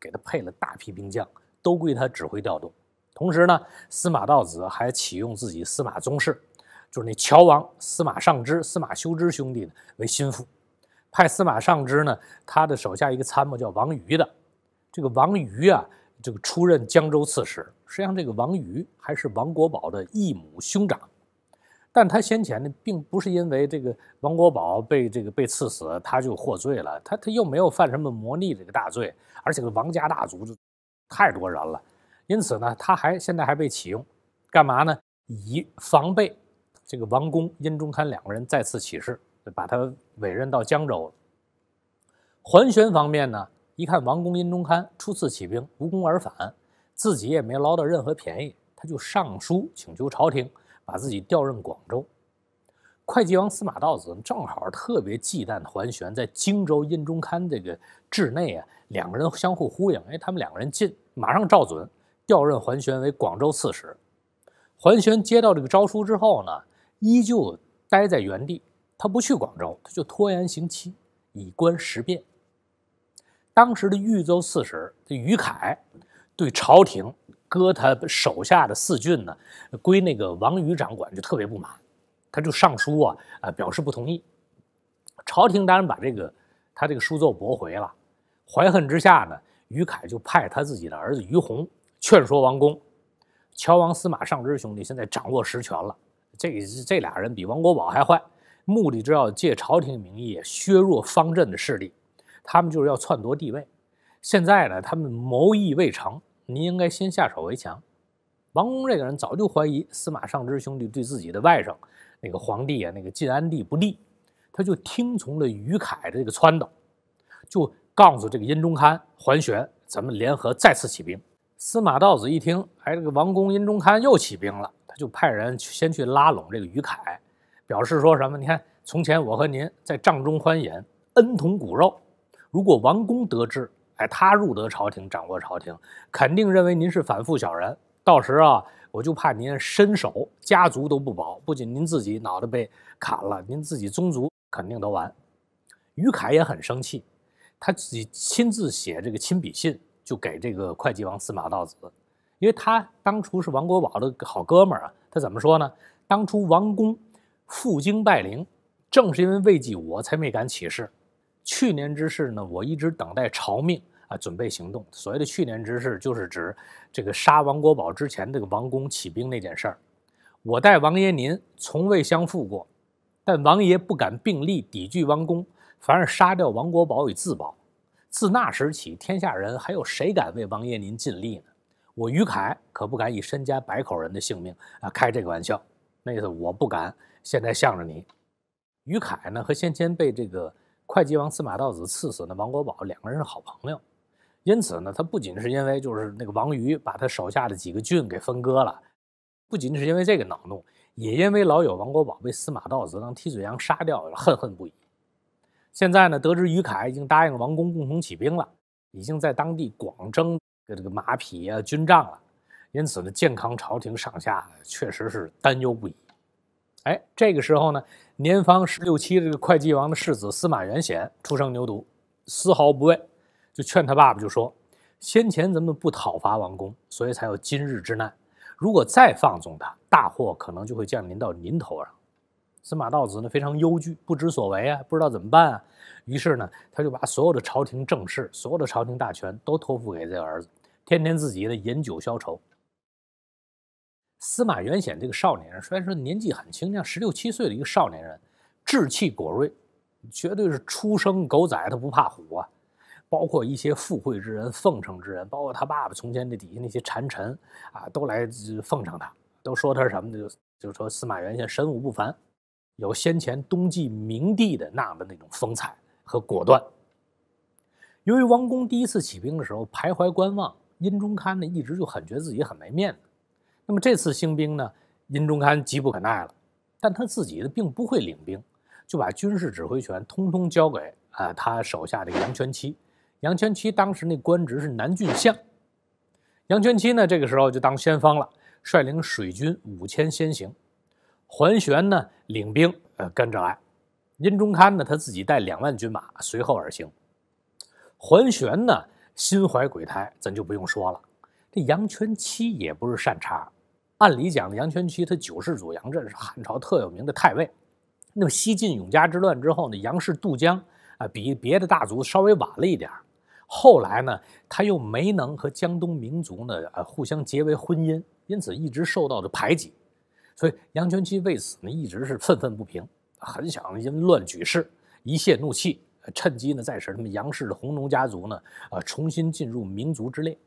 给他配了大批兵将，都归他指挥调动。同时呢，司马道子还启用自己司马宗室，就是那乔王司马尚之、司马修之兄弟为心腹，派司马尚之呢，他的手下一个参谋叫王瑜的，这个王瑜啊，这个出任江州刺史。实际上，这个王瑜还是王国宝的异母兄长，但他先前呢，并不是因为这个王国宝被这个被赐死，他就获罪了。他他又没有犯什么谋逆这个大罪，而且王家大族就太多人了，因此呢，他还现在还被启用，干嘛呢？以防备这个王公殷中堪两个人再次起事，把他委任到江州。桓玄方面呢，一看王公殷中堪初次起兵无功而返。自己也没捞到任何便宜，他就上书请求朝廷把自己调任广州。会稽王司马道子正好特别忌惮桓玄，在荆州殷中刊这个治内啊，两个人相互呼应，哎，他们两个人进，马上照准调任桓玄为广州刺史。桓玄接到这个诏书之后呢，依旧待在原地，他不去广州，他就拖延刑期，以观时变。当时的豫州刺史这于凯。对朝廷割他手下的四郡呢，归那个王宇掌管，就特别不满，他就上书啊啊表示不同意。朝廷当然把这个他这个书奏驳回了。怀恨之下呢，于凯就派他自己的儿子于洪劝说王公、乔王司马尚之兄弟现在掌握实权了。这这俩人比王国宝还坏，目的是要借朝廷名义削弱方阵的势力，他们就是要篡夺帝位。现在呢，他们谋议未成。您应该先下手为强。王公这个人早就怀疑司马尚之兄弟对自己的外甥，那个皇帝啊，那个晋安帝不利，他就听从了于凯的这个撺掇，就告诉这个殷中堪、桓玄，咱们联合再次起兵。司马道子一听，哎，这个王公、殷中堪又起兵了，他就派人先去拉拢这个于凯，表示说什么？你看，从前我和您在帐中欢饮，恩同骨肉，如果王公得知。哎，他入得朝廷，掌握朝廷，肯定认为您是反复小人。到时啊，我就怕您伸手，家族都不保。不仅您自己脑袋被砍了，您自己宗族肯定都完。于凯也很生气，他自己亲自写这个亲笔信，就给这个会稽王司马道子，因为他当初是王国宝的好哥们儿啊。他怎么说呢？当初王公赴京拜陵，正是因为畏惧我才没敢起事。去年之事呢，我一直等待朝命。啊，准备行动。所谓的去年之事，就是指这个杀王国宝之前，这个王公起兵那件事儿。我待王爷您从未相负过，但王爷不敢并力抵拒王公，反而杀掉王国宝以自保。自那时起，天下人还有谁敢为王爷您尽力呢？我于凯可不敢以身家百口人的性命啊开这个玩笑。那意思我不敢。现在向着你，于凯呢和先前被这个会稽王司马道子刺死的王国宝两个人是好朋友。因此呢，他不仅是因为就是那个王瑜把他手下的几个郡给分割了，不仅是因为这个恼怒，也因为老友王国宝被司马道子当替罪羊杀掉，了，恨恨不已。现在呢，得知于凯已经答应王公共同起兵了，已经在当地广征这个马匹啊、军帐了，因此呢，健康朝廷上下确实是担忧不已。哎，这个时候呢，年方十六七的会稽王的世子司马元显，初生牛犊，丝毫不畏。就劝他爸爸就说：“先前咱们不讨伐王公，所以才有今日之难。如果再放纵他，大祸可能就会降临到您头上。”司马道子呢非常忧惧，不知所为啊，不知道怎么办啊。于是呢，他就把所有的朝廷政事、所有的朝廷大权都托付给这个儿子，天天自己呢饮酒消愁。司马元显这个少年人，虽然说年纪很轻，像十六七岁的一个少年人，志气果锐，绝对是初生狗崽，他不怕虎啊。包括一些富贵之人、奉承之人，包括他爸爸从前的底下那些谗臣啊，都来奉承他，都说他什么呢？就就说司马元在神武不凡，有先前东晋明帝的那么那种风采和果断。由于王公第一次起兵的时候徘徊观望，殷中堪呢一直就很觉得自己很没面子。那么这次兴兵呢，殷中堪急不可耐了，但他自己并不会领兵，就把军事指挥权通通交给啊他手下的杨全妻。杨全七当时那官职是南郡相，杨全七呢这个时候就当先锋了，率领水军五千先行。桓玄呢领兵呃跟着来，殷中堪呢他自己带两万军马随后而行。桓玄呢心怀鬼胎，咱就不用说了。这杨全七也不是善茬，按理讲杨全七他九世祖杨震是汉朝特有名的太尉，那么西晋永嘉之乱之后呢，杨氏渡江啊比别的大族稍微晚了一点儿。后来呢，他又没能和江东民族呢，呃，互相结为婚姻，因此一直受到的排挤，所以杨全期为此呢，一直是愤愤不平，很想因乱举事，一泄怒气，趁机呢，再使他们杨氏的红龙家族呢，呃，重新进入民族之列。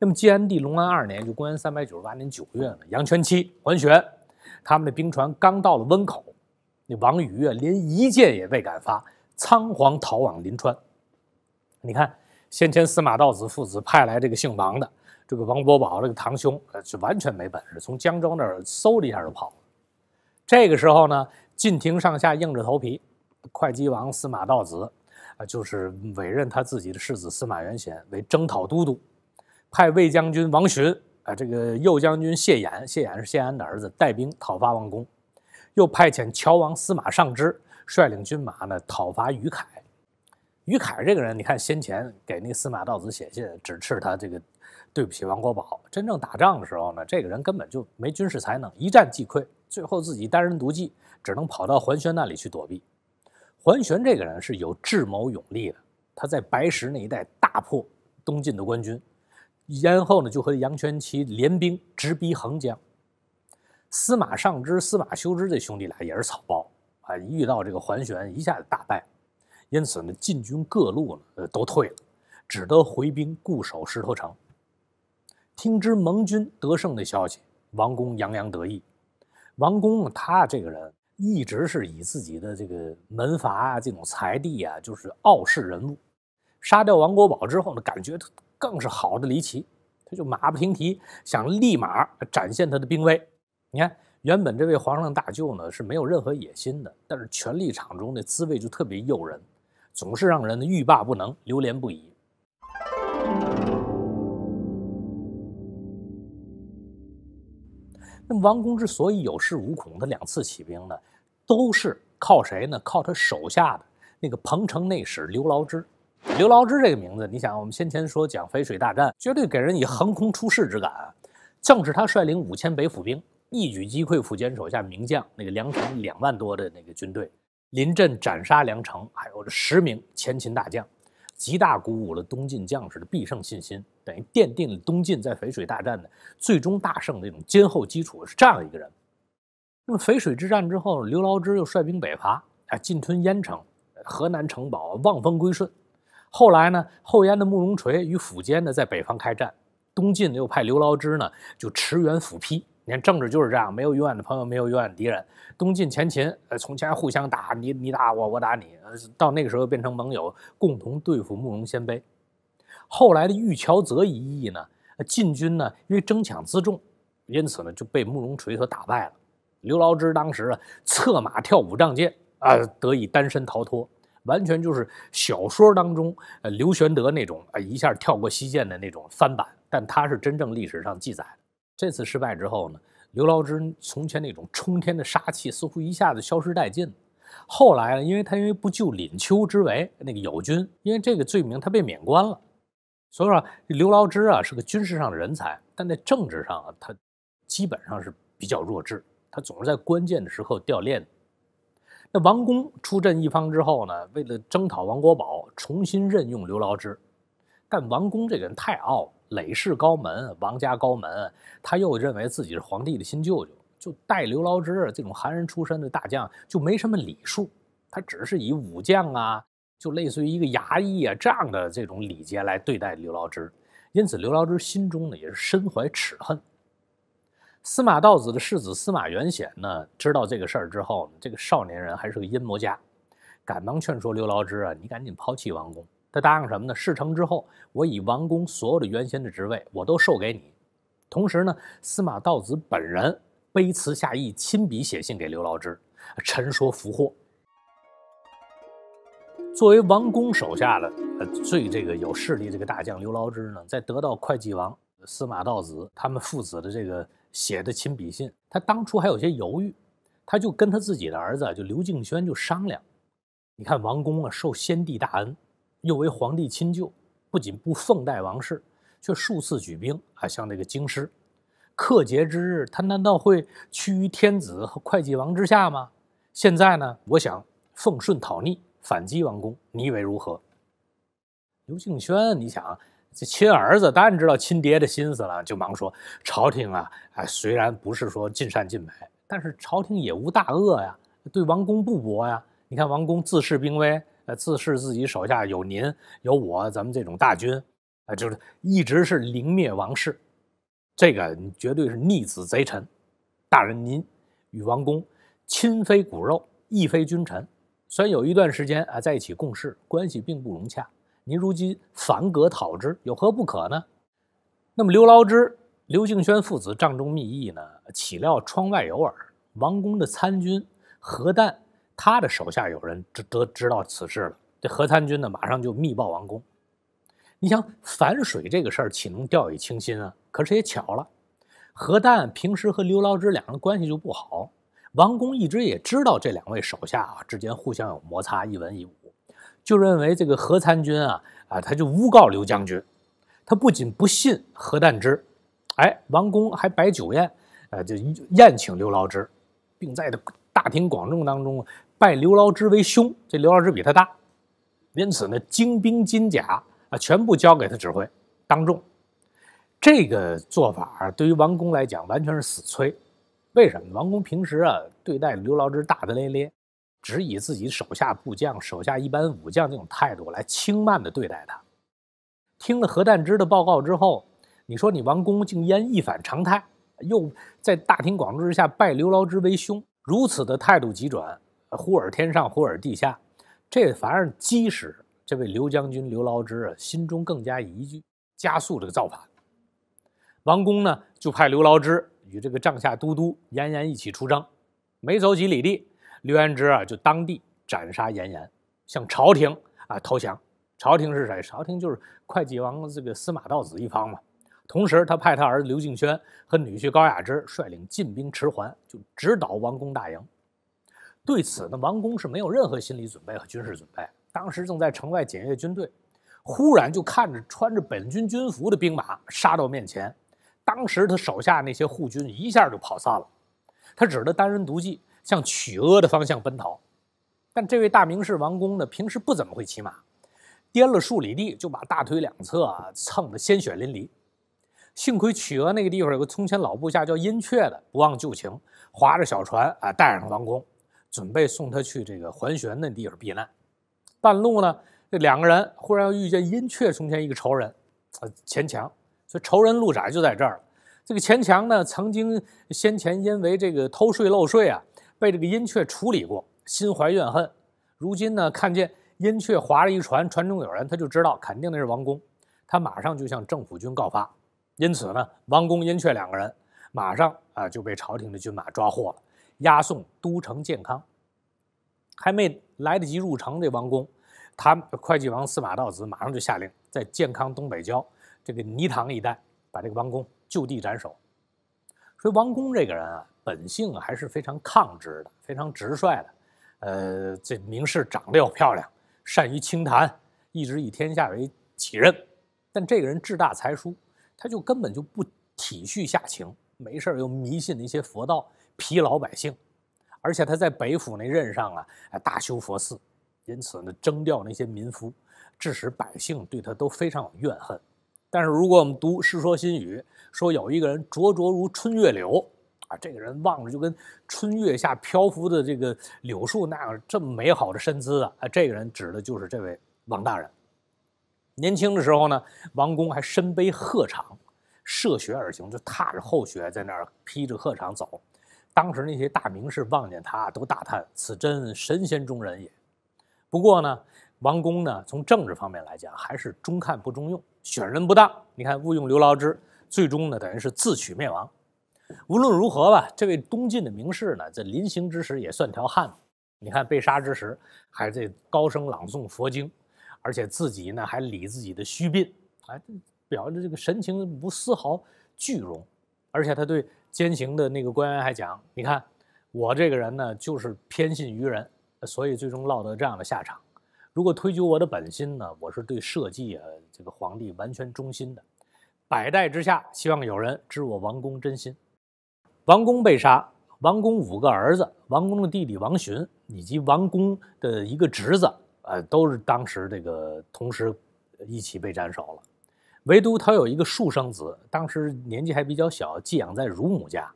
那么建安帝隆安二年，就公元三百九十八年九月呢，杨全期、桓玄他们的兵船刚到了温口，那王愉啊，连一箭也未敢发，仓皇逃往临川。你看。先前司马道子父子派来这个姓王的，这个王伯宝这个堂兄，呃，是完全没本事，从江州那儿嗖的一下就跑了。这个时候呢，晋廷上下硬着头皮，会稽王司马道子，啊，就是委任他自己的世子司马元显为征讨都督，派卫将军王珣，啊，这个右将军谢衍，谢衍是谢安的儿子，带兵讨伐王宫。又派遣乔王司马尚之率领军马呢讨伐于凯。于凯这个人，你看先前给那司马道子写信，指斥他这个对不起王国宝。真正打仗的时候呢，这个人根本就没军事才能，一战即溃，最后自己单人独骑，只能跑到桓玄那里去躲避。桓玄这个人是有智谋勇力的，他在白石那一带大破东晋的官军，然后呢就和杨全齐联兵直逼横江。司马尚之、司马休之这兄弟俩也是草包啊，遇到这个桓玄一下子大败。因此呢，禁军各路了，呃，都退了，只得回兵固守石头城。听知盟军得胜的消息，王公洋洋得意。王公他这个人一直是以自己的这个门阀啊、这种才地啊，就是傲视人物。杀掉王国宝之后呢，感觉他更是好的离奇，他就马不停蹄想立马展现他的兵威。你看，原本这位皇上大舅呢是没有任何野心的，但是权力场中的滋味就特别诱人。总是让人欲罢不能，流连不已。那么王公之所以有恃无恐，的两次起兵呢，都是靠谁呢？靠他手下的那个彭城内史刘牢之。刘牢之这个名字，你想，我们先前说讲淝水大战，绝对给人以横空出世之感。正是他率领五千北府兵，一举击溃苻坚手下名将那个梁城两万多的那个军队。临阵斩杀梁城，还有这十名前秦大将，极大鼓舞了东晋将士的必胜信心，等于奠定了东晋在淝水大战的最终大胜的一种今后基础。是这样一个人。那么淝水之战之后，刘牢之又率兵北伐，啊，进吞燕城、河南城堡，望风归顺。后来呢，后燕的慕容垂与苻坚呢在北方开战，东晋呢又派刘牢之呢就驰援抚丕。你看，政治就是这样，没有永远的朋友，没有永远敌人。东晋、前秦，呃，从前互相打，你你打我，我打你，呃，到那个时候变成盟友，共同对付慕容鲜卑。后来的玉桥泽一役呢，晋军呢因为争抢辎重，因此呢就被慕容垂所打败了。刘牢之当时啊，策马跳五丈剑，啊，得以单身逃脱，完全就是小说当中呃刘玄德那种啊一下跳过西涧的那种翻版，但他是真正历史上记载。这次失败之后呢，刘劳之从前那种冲天的杀气似乎一下子消失殆尽。后来呢，因为他因为不救廪丘之围那个友军，因为这个罪名他被免官了。所以说刘劳之啊是个军事上的人才，但在政治上啊他基本上是比较弱智，他总是在关键的时候掉链子。那王公出镇一方之后呢，为了征讨王国宝，重新任用刘劳之，但王公这个人太傲。累氏高门，王家高门，他又认为自己是皇帝的新舅舅，就待刘劳之这种寒人出身的大将就没什么礼数，他只是以武将啊，就类似于一个衙役啊这样的这种礼节来对待刘劳之，因此刘劳之心中呢也是身怀耻恨。司马道子的世子司马元显呢知道这个事儿之后，这个少年人还是个阴谋家，赶忙劝说刘劳之啊，你赶紧抛弃王宫。他答应什么呢？事成之后，我以王公所有的原先的职位，我都授给你。同时呢，司马道子本人卑辞下意，亲笔写信给刘牢之，陈说福祸。作为王公手下的呃最这个有势力这个大将刘牢之呢，在得到会稽王司马道子他们父子的这个写的亲笔信，他当初还有些犹豫，他就跟他自己的儿子就刘敬轩就商量。你看王公啊，受先帝大恩。又为皇帝亲舅，不仅不奉戴王室，却数次举兵啊，向那个京师。克节之日，他难道会屈于天子和会稽王之下吗？现在呢，我想奉顺讨逆，反击王公，你以为如何？刘敬轩，你想这亲儿子当然知道亲爹的心思了，就忙说：“朝廷啊，哎，虽然不是说尽善尽美，但是朝廷也无大恶呀，对王公不薄呀。你看王公自恃兵威。”呃，自恃自己手下有您有我，咱们这种大军，啊，就是一直是凌灭王室，这个绝对是逆子贼臣。大人您与王公亲非骨肉，亦非君臣，虽然有一段时间啊在一起共事，关系并不融洽。您如今反戈讨之，有何不可呢？那么刘劳之、刘敬轩父子帐中密议呢，岂料窗外有耳？王公的参军何旦。他的手下有人知得知道此事了，这何参军呢，马上就密报王公。你想反水这个事儿，岂能掉以轻心啊？可是也巧了，何旦平时和刘劳之两人关系就不好，王公一直也知道这两位手下啊之间互相有摩擦，一文一武，就认为这个何参军啊啊，他就诬告刘将军。他不仅不信何旦之，哎，王公还摆酒宴，呃，就宴请刘劳之，并在大庭广众当中。拜刘劳之为兄，这刘劳之比他大，因此呢，精兵金甲啊，全部交给他指挥。当众，这个做法对于王公来讲完全是死催。为什么？王公平时啊对待刘劳之大大咧咧，只以自己手下部将、手下一般武将这种态度来轻慢的对待他。听了何旦之的报告之后，你说你王公竟焉一反常态，又在大庭广众之下拜刘劳之为兄，如此的态度急转。忽而天上，忽而地下，这反而激使这位刘将军刘劳之啊心中更加疑惧，加速这个造反。王公呢就派刘劳之与这个帐下都督严颜一起出征，没走几里地，刘延之啊就当地斩杀严颜，向朝廷啊投降。朝廷是谁？朝廷就是会稽王这个司马道子一方嘛。同时，他派他儿子刘敬轩和女婿高雅之率领禁兵持环，就直捣王公大营。对此，呢，王宫是没有任何心理准备和军事准备。当时正在城外检阅军队，忽然就看着穿着本军军服的兵马杀到面前。当时他手下那些护军一下就跑散了，他只得单人独骑向曲阿的方向奔逃。但这位大名士王宫呢，平时不怎么会骑马，颠了数里地，就把大腿两侧啊蹭得鲜血淋漓。幸亏曲阿那个地方有个从前老部下叫殷雀的，不忘旧情，划着小船啊，带上了王宫。准备送他去这个桓玄那地儿避难，半路呢，这两个人忽然又遇见殷雀从前一个仇人，呃，钱强，所以仇人路窄就在这儿了。这个钱强呢，曾经先前因为这个偷税漏税啊，被这个殷雀处理过，心怀怨恨。如今呢，看见殷雀划了一船，船中有人，他就知道肯定那是王公，他马上就向政府军告发。因此呢，王公殷雀两个人马上啊就被朝廷的军马抓获了。押送都城建康，还没来得及入城，这王公，他会计王司马道子马上就下令，在建康东北郊这个泥塘一带，把这个王公就地斩首。说王公这个人啊，本性还是非常抗旨的，非常直率的。呃，这名士长得又漂亮，善于清谈，一直以天下为己任。但这个人志大才疏，他就根本就不体恤下情，没事又迷信那些佛道。疲老百姓，而且他在北府那任上啊，大修佛寺，因此呢征调那些民夫，致使百姓对他都非常有怨恨。但是如果我们读《世说新语》，说有一个人灼灼如春月柳，啊，这个人望着就跟春月下漂浮的这个柳树那样，这么美好的身姿啊，啊，这个人指的就是这位王大人。年轻的时候呢，王公还身背鹤氅，涉雪而行，就踏着厚雪在那儿披着鹤氅走。当时那些大名士望见他，都大叹此真神仙中人也。不过呢，王公呢，从政治方面来讲，还是中看不中用，选人不当。你看，误用刘牢之，最终呢，等于是自取灭亡。无论如何吧，这位东晋的名士呢，在临行之时也算条汉子。你看被杀之时，还在高声朗诵佛经，而且自己呢，还理自己的须鬓，哎，表的这个神情不丝毫惧容，而且他对。监刑的那个官员还讲：“你看我这个人呢，就是偏信于人，所以最终落得这样的下场。如果推究我的本心呢，我是对社稷啊，这个皇帝完全忠心的。百代之下，希望有人知我王公真心。”王公被杀，王公五个儿子，王公的弟弟王洵以及王公的一个侄子，呃，都是当时这个同时一起被斩首了。唯独他有一个庶生子，当时年纪还比较小，寄养在乳母家。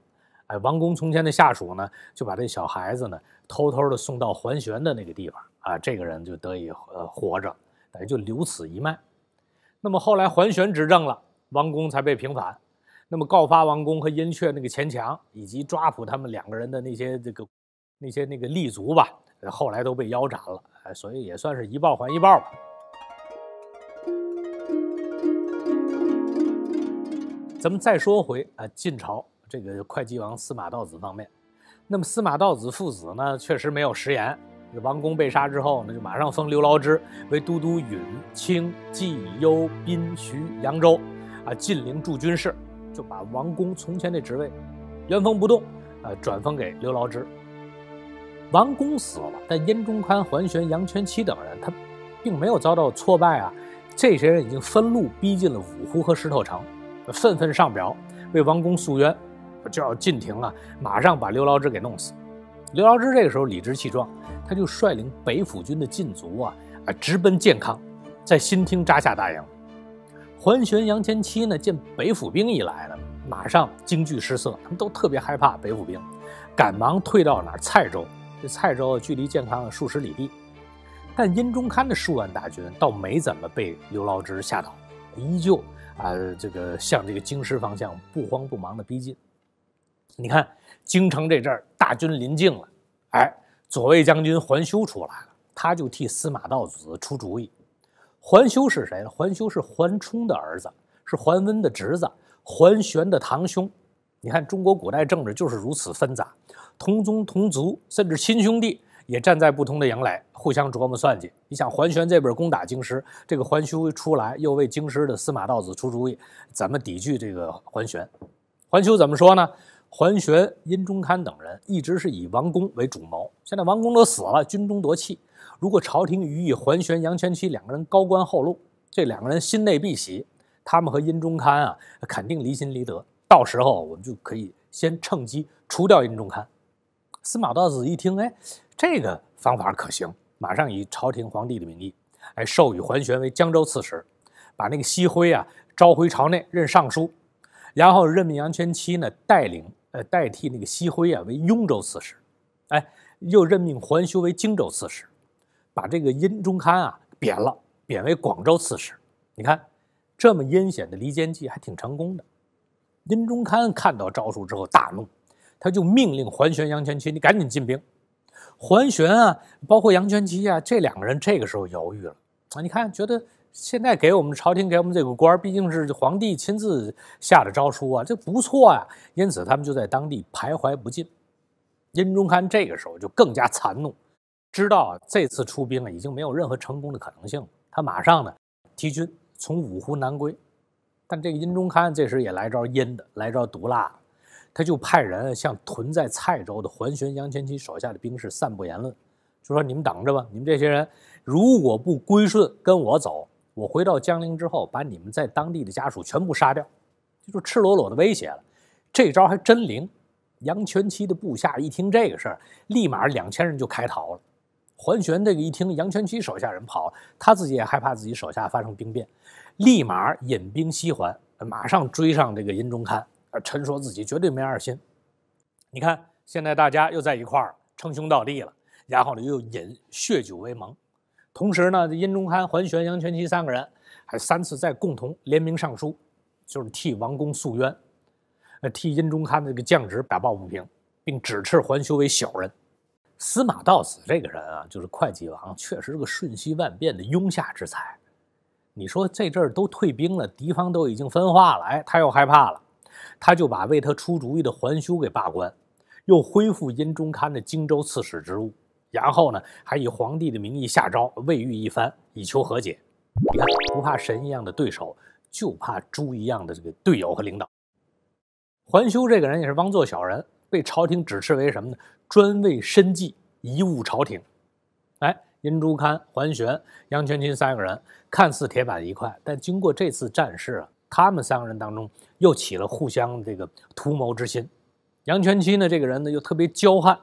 哎，王公从前的下属呢，就把这小孩子呢，偷偷的送到桓玄的那个地方啊，这个人就得以呃活着，等于就留此一脉。那么后来桓玄执政了，王公才被平反。那么告发王公和殷雀那个钱强，以及抓捕他们两个人的那些这个那些那个立足吧，后来都被腰斩了。哎，所以也算是一报还一报吧。咱们再说回啊，晋朝这个会稽王司马道子方面，那么司马道子父子呢，确实没有食言。王公被杀之后，呢，就马上封刘牢之为都督允清冀、幽宾、徐扬州啊，晋陵驻军事，就把王公从前的职位，原封不动啊，转封给刘牢之。王公死了，但殷中宽、桓玄、杨全七等人，他并没有遭到挫败啊。这些人已经分路逼近了五湖和石头城。愤愤上表为王公诉冤，就要进庭了，马上把刘劳之给弄死。刘劳之这个时候理直气壮，他就率领北府军的禁卒啊啊直奔建康，在新厅扎下大营。桓玄、杨千期呢，见北府兵一来了，马上惊惧失色，他们都特别害怕北府兵，赶忙退到哪儿？蔡州。这蔡州距离建康数十里地，但殷中堪的数万大军倒没怎么被刘劳之吓倒，依旧。啊，这个向这个京师方向不慌不忙的逼近。你看，京城这阵儿大军临近了，哎，左卫将军桓修出来了，他就替司马道子出主意。桓修是谁呢？桓修是桓冲的儿子，是桓温的侄子，桓玄的堂兄。你看，中国古代政治就是如此纷杂，同宗同族，甚至亲兄弟。也站在不同的阳台，互相琢磨算计。你想桓玄这边攻打京师，这个桓修出来又为京师的司马道子出主意，怎么抵拒这个桓玄？桓修怎么说呢？桓玄、殷中堪等人一直是以王公为主谋，现在王公都死了，军中夺气。如果朝廷予以桓玄、杨全期两个人高官厚禄，这两个人心内必喜，他们和殷中堪啊肯定离心离德。到时候我们就可以先趁机除掉殷中堪。司马道子一听，哎。这个方法可行，马上以朝廷皇帝的名义，哎，授予桓玄为江州刺史，把那个西辉啊召回朝内任尚书，然后任命杨全期呢带领呃代替那个西辉啊为雍州刺史，哎，又任命桓修为荆州刺史，把这个殷中堪啊贬了，贬为广州刺史。你看，这么阴险的离间计还挺成功的。殷中堪看到诏书之后大怒，他就命令桓玄、杨全期，你赶紧进兵。桓玄啊，包括杨全基啊，这两个人这个时候犹豫了啊！你看，觉得现在给我们朝廷给我们这个官毕竟是皇帝亲自下的诏书啊，这不错啊。因此，他们就在当地徘徊不进。殷中堪这个时候就更加残怒，知道这次出兵啊，已经没有任何成功的可能性了。他马上呢，提军从五湖南归。但这个殷中堪这时也来招阴的，来招毒辣。的。他就派人向屯在蔡州的桓玄、杨全期手下的兵士散布言论，就说：“你们等着吧，你们这些人如果不归顺跟我走，我回到江陵之后，把你们在当地的家属全部杀掉。”这就赤裸裸的威胁了。这招还真灵。杨全期的部下一听这个事儿，立马两千人就开逃了。桓玄这个一听杨全期手下人跑，他自己也害怕自己手下发生兵变，立马引兵西还，马上追上这个殷中堪。而陈说自己绝对没二心。你看，现在大家又在一块儿称兄道弟了，然后呢又饮血酒为盟。同时呢，殷中堪、桓玄、杨全期三个人还三次再共同联名上书，就是替王公诉冤，呃，替殷中堪这个降职打抱不平，并指斥桓修为小人。司马道子这个人啊，就是会稽王，确实是个瞬息万变的庸下之才。你说这阵儿都退兵了，敌方都已经分化了，哎，他又害怕了。他就把为他出主意的桓修给罢官，又恢复殷中堪的荆州刺史职务。然后呢，还以皇帝的名义下诏慰谕一番，以求和解。你看，不怕神一样的对手，就怕猪一样的这个队友和领导。桓修这个人也是枉做小人，被朝廷指斥为什么呢？专为身计，贻误朝廷。哎，殷中堪、桓玄、杨全军三个人看似铁板一块，但经过这次战事，啊，他们三个人当中。又起了互相这个图谋之心。杨全七呢，这个人呢又特别骄悍，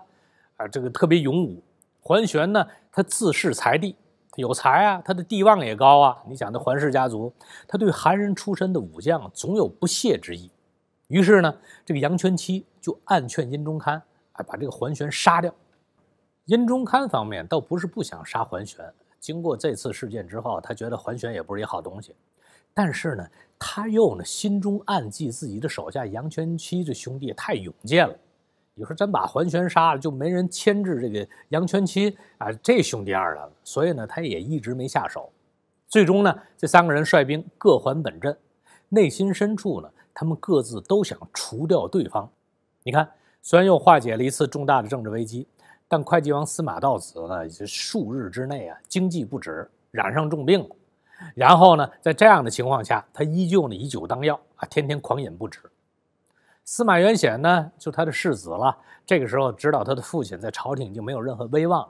啊，这个特别勇武。桓玄呢，他自恃才地，有才啊，他的地望也高啊。你想，他桓氏家族，他对韩人出身的武将总有不屑之意。于是呢，这个杨全七就暗劝殷中堪，啊，把这个桓玄杀掉。殷中堪方面倒不是不想杀桓玄，经过这次事件之后，他觉得桓玄也不是一好东西。但是呢，他又呢心中暗记自己的手下杨全七这兄弟太勇健了，你说真把桓玄杀了，就没人牵制这个杨全七啊，这兄弟二了，所以呢，他也一直没下手。最终呢，这三个人率兵各还本阵，内心深处呢，他们各自都想除掉对方。你看，虽然又化解了一次重大的政治危机，但会稽王司马道子呢，这数日之内啊，经济不止，染上重病了。然后呢，在这样的情况下，他依旧呢以酒当药啊，天天狂饮不止。司马元显呢，就他的世子了。这个时候知道他的父亲在朝廷已经没有任何威望，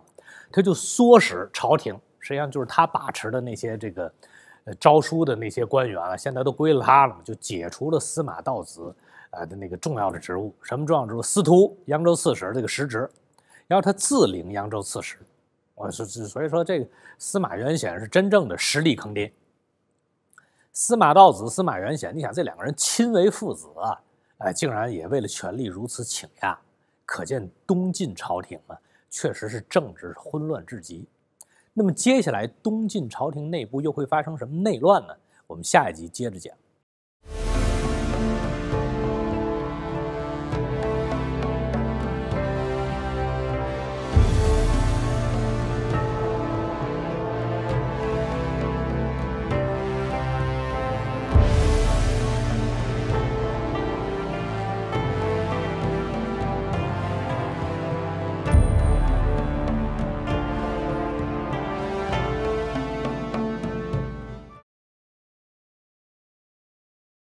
他就唆使朝廷，实际上就是他把持的那些这个，呃，诏书的那些官员啊，现在都归了他了嘛，就解除了司马道子啊的那个重要的职务，什么重要职务？司徒、扬州刺史这个实职，然后他自领扬州刺史。我是是，所以说这个司马元显是真正的实力坑爹。司马道子、司马元显，你想这两个人亲为父子啊，哎，竟然也为了权力如此请压，可见东晋朝廷啊，确实是政治混乱至极。那么接下来东晋朝廷内部又会发生什么内乱呢？我们下一集接着讲。